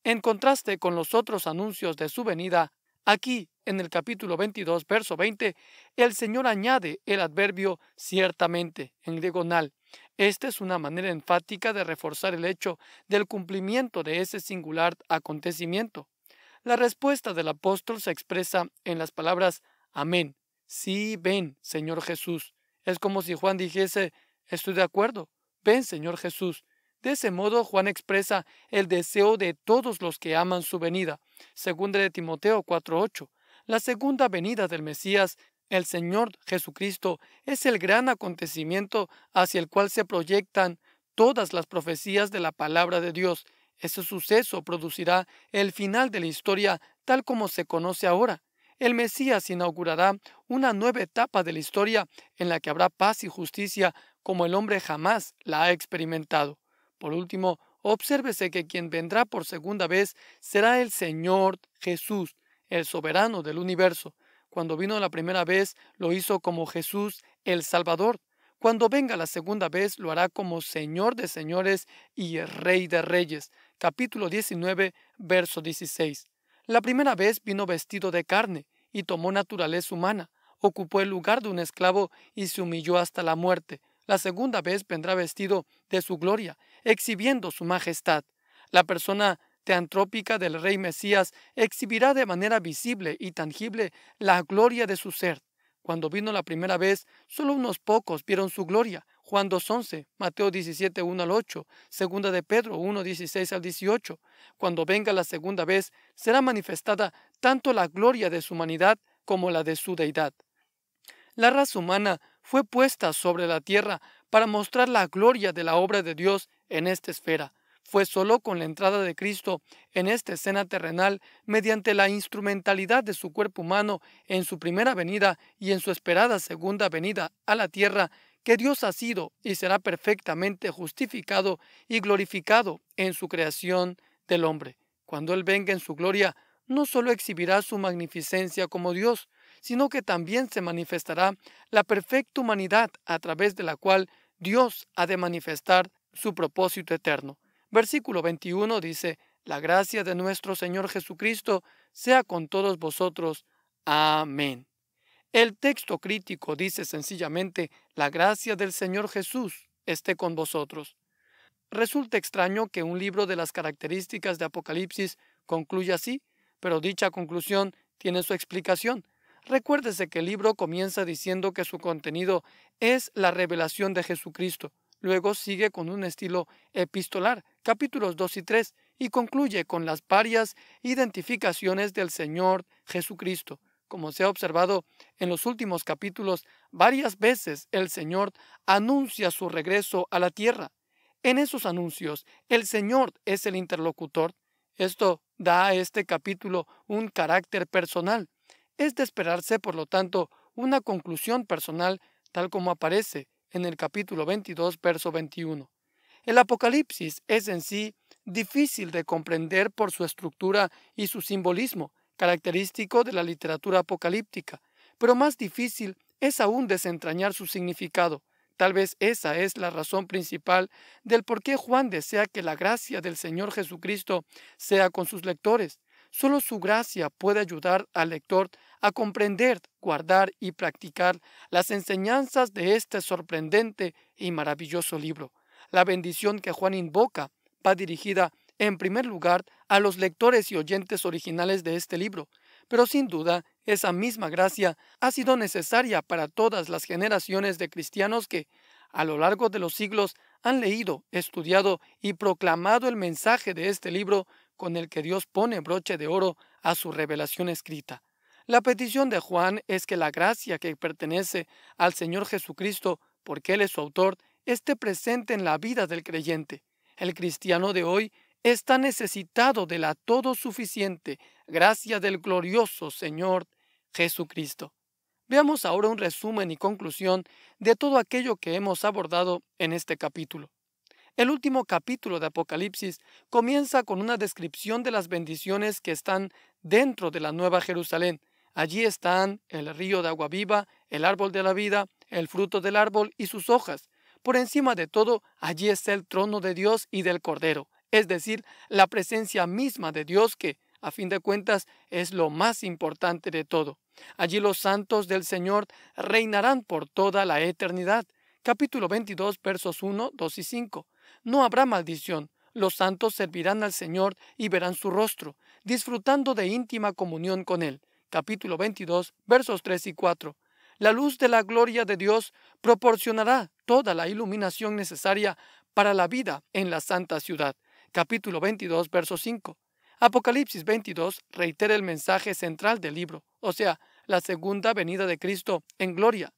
En contraste con los otros anuncios de su venida, aquí en el capítulo 22, verso 20, el Señor añade el adverbio ciertamente en diagonal. Esta es una manera enfática de reforzar el hecho del cumplimiento de ese singular acontecimiento. La respuesta del apóstol se expresa en las palabras Amén. Sí, ven, Señor Jesús. Es como si Juan dijese, estoy de acuerdo, ven, Señor Jesús. De ese modo, Juan expresa el deseo de todos los que aman su venida, según de Timoteo 4.8. La segunda venida del Mesías, el Señor Jesucristo, es el gran acontecimiento hacia el cual se proyectan todas las profecías de la palabra de Dios. Ese suceso producirá el final de la historia tal como se conoce ahora. El Mesías inaugurará una nueva etapa de la historia en la que habrá paz y justicia como el hombre jamás la ha experimentado. Por último, obsérvese que quien vendrá por segunda vez será el Señor Jesús, el soberano del universo. Cuando vino la primera vez, lo hizo como Jesús el Salvador. Cuando venga la segunda vez, lo hará como Señor de señores y Rey de reyes. Capítulo 19, verso 16. La primera vez vino vestido de carne y tomó naturaleza humana, ocupó el lugar de un esclavo y se humilló hasta la muerte. La segunda vez vendrá vestido de su gloria exhibiendo su majestad. La persona teantrópica del Rey Mesías exhibirá de manera visible y tangible la gloria de su ser. Cuando vino la primera vez, solo unos pocos vieron su gloria. Juan 2.11, Mateo 17, al 8, segunda de Pedro 1, 16 al 18. Cuando venga la segunda vez, será manifestada tanto la gloria de su humanidad como la de su deidad. La raza humana fue puesta sobre la tierra para mostrar la gloria de la obra de Dios en esta esfera. Fue solo con la entrada de Cristo en esta escena terrenal, mediante la instrumentalidad de su cuerpo humano en su primera venida y en su esperada segunda venida a la tierra, que Dios ha sido y será perfectamente justificado y glorificado en su creación del hombre. Cuando Él venga en su gloria, no solo exhibirá su magnificencia como Dios, sino que también se manifestará la perfecta humanidad a través de la cual Dios ha de manifestar su propósito eterno. Versículo 21 dice, La gracia de nuestro Señor Jesucristo sea con todos vosotros. Amén. El texto crítico dice sencillamente, La gracia del Señor Jesús esté con vosotros. Resulta extraño que un libro de las características de Apocalipsis concluya así, pero dicha conclusión tiene su explicación. Recuérdese que el libro comienza diciendo que su contenido es la revelación de Jesucristo. Luego sigue con un estilo epistolar, capítulos 2 y 3, y concluye con las varias identificaciones del Señor Jesucristo. Como se ha observado en los últimos capítulos, varias veces el Señor anuncia su regreso a la tierra. En esos anuncios, el Señor es el interlocutor. Esto da a este capítulo un carácter personal. Es de esperarse, por lo tanto, una conclusión personal tal como aparece en el capítulo 22, verso 21. El Apocalipsis es en sí difícil de comprender por su estructura y su simbolismo, característico de la literatura apocalíptica, pero más difícil es aún desentrañar su significado. Tal vez esa es la razón principal del por qué Juan desea que la gracia del Señor Jesucristo sea con sus lectores. Solo su gracia puede ayudar al lector a comprender, guardar y practicar las enseñanzas de este sorprendente y maravilloso libro. La bendición que Juan invoca va dirigida en primer lugar a los lectores y oyentes originales de este libro, pero sin duda esa misma gracia ha sido necesaria para todas las generaciones de cristianos que, a lo largo de los siglos, han leído, estudiado y proclamado el mensaje de este libro con el que Dios pone broche de oro a su revelación escrita. La petición de Juan es que la gracia que pertenece al Señor Jesucristo, porque Él es su autor, esté presente en la vida del creyente. El cristiano de hoy está necesitado de la todo suficiente gracia del glorioso Señor Jesucristo. Veamos ahora un resumen y conclusión de todo aquello que hemos abordado en este capítulo. El último capítulo de Apocalipsis comienza con una descripción de las bendiciones que están dentro de la Nueva Jerusalén, Allí están el río de agua viva, el árbol de la vida, el fruto del árbol y sus hojas. Por encima de todo, allí está el trono de Dios y del Cordero, es decir, la presencia misma de Dios que, a fin de cuentas, es lo más importante de todo. Allí los santos del Señor reinarán por toda la eternidad. Capítulo 22, versos 1, 2 y 5. No habrá maldición. Los santos servirán al Señor y verán su rostro, disfrutando de íntima comunión con Él capítulo 22, versos 3 y 4. La luz de la gloria de Dios proporcionará toda la iluminación necesaria para la vida en la santa ciudad. Capítulo 22, verso 5. Apocalipsis 22 reitera el mensaje central del libro, o sea, la segunda venida de Cristo en gloria.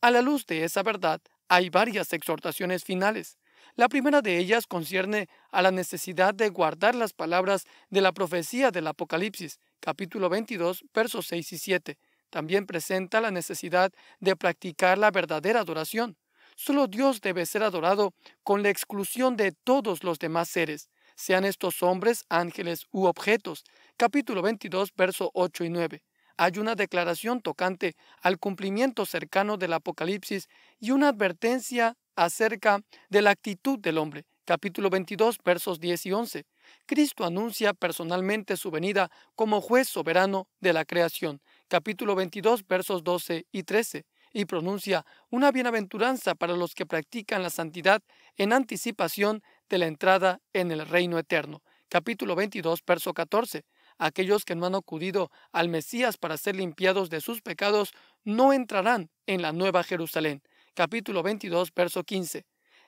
A la luz de esa verdad, hay varias exhortaciones finales. La primera de ellas concierne a la necesidad de guardar las palabras de la profecía del Apocalipsis, capítulo 22, versos 6 y 7. También presenta la necesidad de practicar la verdadera adoración. Solo Dios debe ser adorado con la exclusión de todos los demás seres, sean estos hombres, ángeles u objetos. Capítulo 22, versos 8 y 9 hay una declaración tocante al cumplimiento cercano del Apocalipsis y una advertencia acerca de la actitud del hombre, capítulo 22, versos 10 y 11. Cristo anuncia personalmente su venida como juez soberano de la creación, capítulo 22, versos 12 y 13, y pronuncia una bienaventuranza para los que practican la santidad en anticipación de la entrada en el reino eterno, capítulo 22, verso 14. Aquellos que no han acudido al Mesías para ser limpiados de sus pecados no entrarán en la nueva Jerusalén, capítulo 22, verso 15.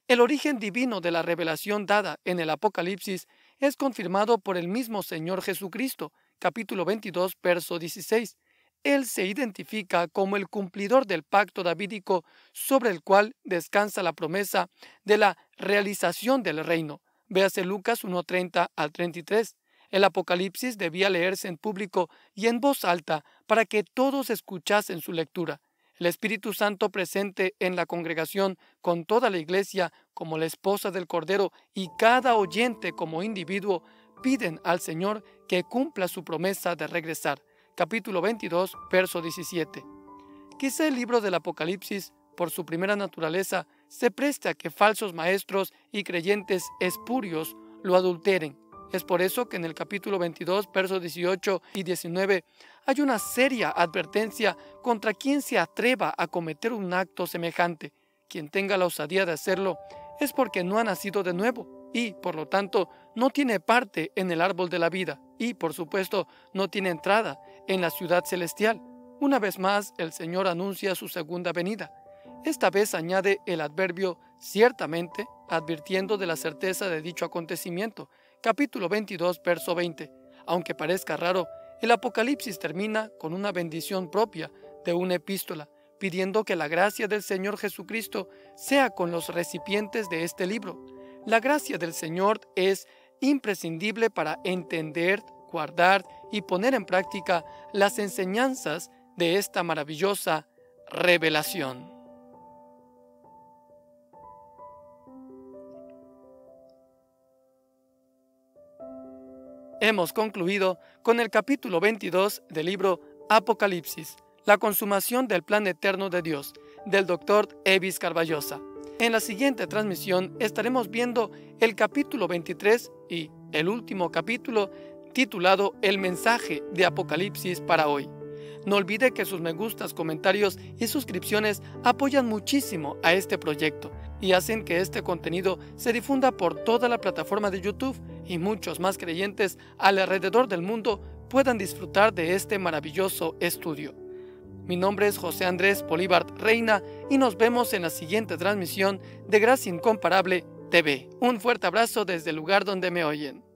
El origen divino de la revelación dada en el Apocalipsis es confirmado por el mismo Señor Jesucristo, capítulo 22, verso 16. Él se identifica como el cumplidor del pacto davídico sobre el cual descansa la promesa de la realización del reino. Véase Lucas 1.30 al 33. El Apocalipsis debía leerse en público y en voz alta para que todos escuchasen su lectura. El Espíritu Santo presente en la congregación con toda la iglesia como la esposa del Cordero y cada oyente como individuo piden al Señor que cumpla su promesa de regresar. Capítulo 22, verso 17. Quizá el libro del Apocalipsis, por su primera naturaleza, se presta a que falsos maestros y creyentes espurios lo adulteren. Es por eso que en el capítulo 22, versos 18 y 19 hay una seria advertencia contra quien se atreva a cometer un acto semejante. Quien tenga la osadía de hacerlo es porque no ha nacido de nuevo y, por lo tanto, no tiene parte en el árbol de la vida y, por supuesto, no tiene entrada en la ciudad celestial. Una vez más, el Señor anuncia su segunda venida. Esta vez añade el adverbio ciertamente, advirtiendo de la certeza de dicho acontecimiento. Capítulo 22, verso 20. Aunque parezca raro, el Apocalipsis termina con una bendición propia de una epístola pidiendo que la gracia del Señor Jesucristo sea con los recipientes de este libro. La gracia del Señor es imprescindible para entender, guardar y poner en práctica las enseñanzas de esta maravillosa revelación. Hemos concluido con el capítulo 22 del libro Apocalipsis. La consumación del plan eterno de Dios, del doctor Evis Carballosa. En la siguiente transmisión estaremos viendo el capítulo 23 y el último capítulo titulado El mensaje de Apocalipsis para hoy. No olvide que sus me gustas, comentarios y suscripciones apoyan muchísimo a este proyecto y hacen que este contenido se difunda por toda la plataforma de YouTube y muchos más creyentes alrededor del mundo puedan disfrutar de este maravilloso estudio. Mi nombre es José Andrés Bolívar Reina y nos vemos en la siguiente transmisión de Gracia Incomparable TV. Un fuerte abrazo desde el lugar donde me oyen.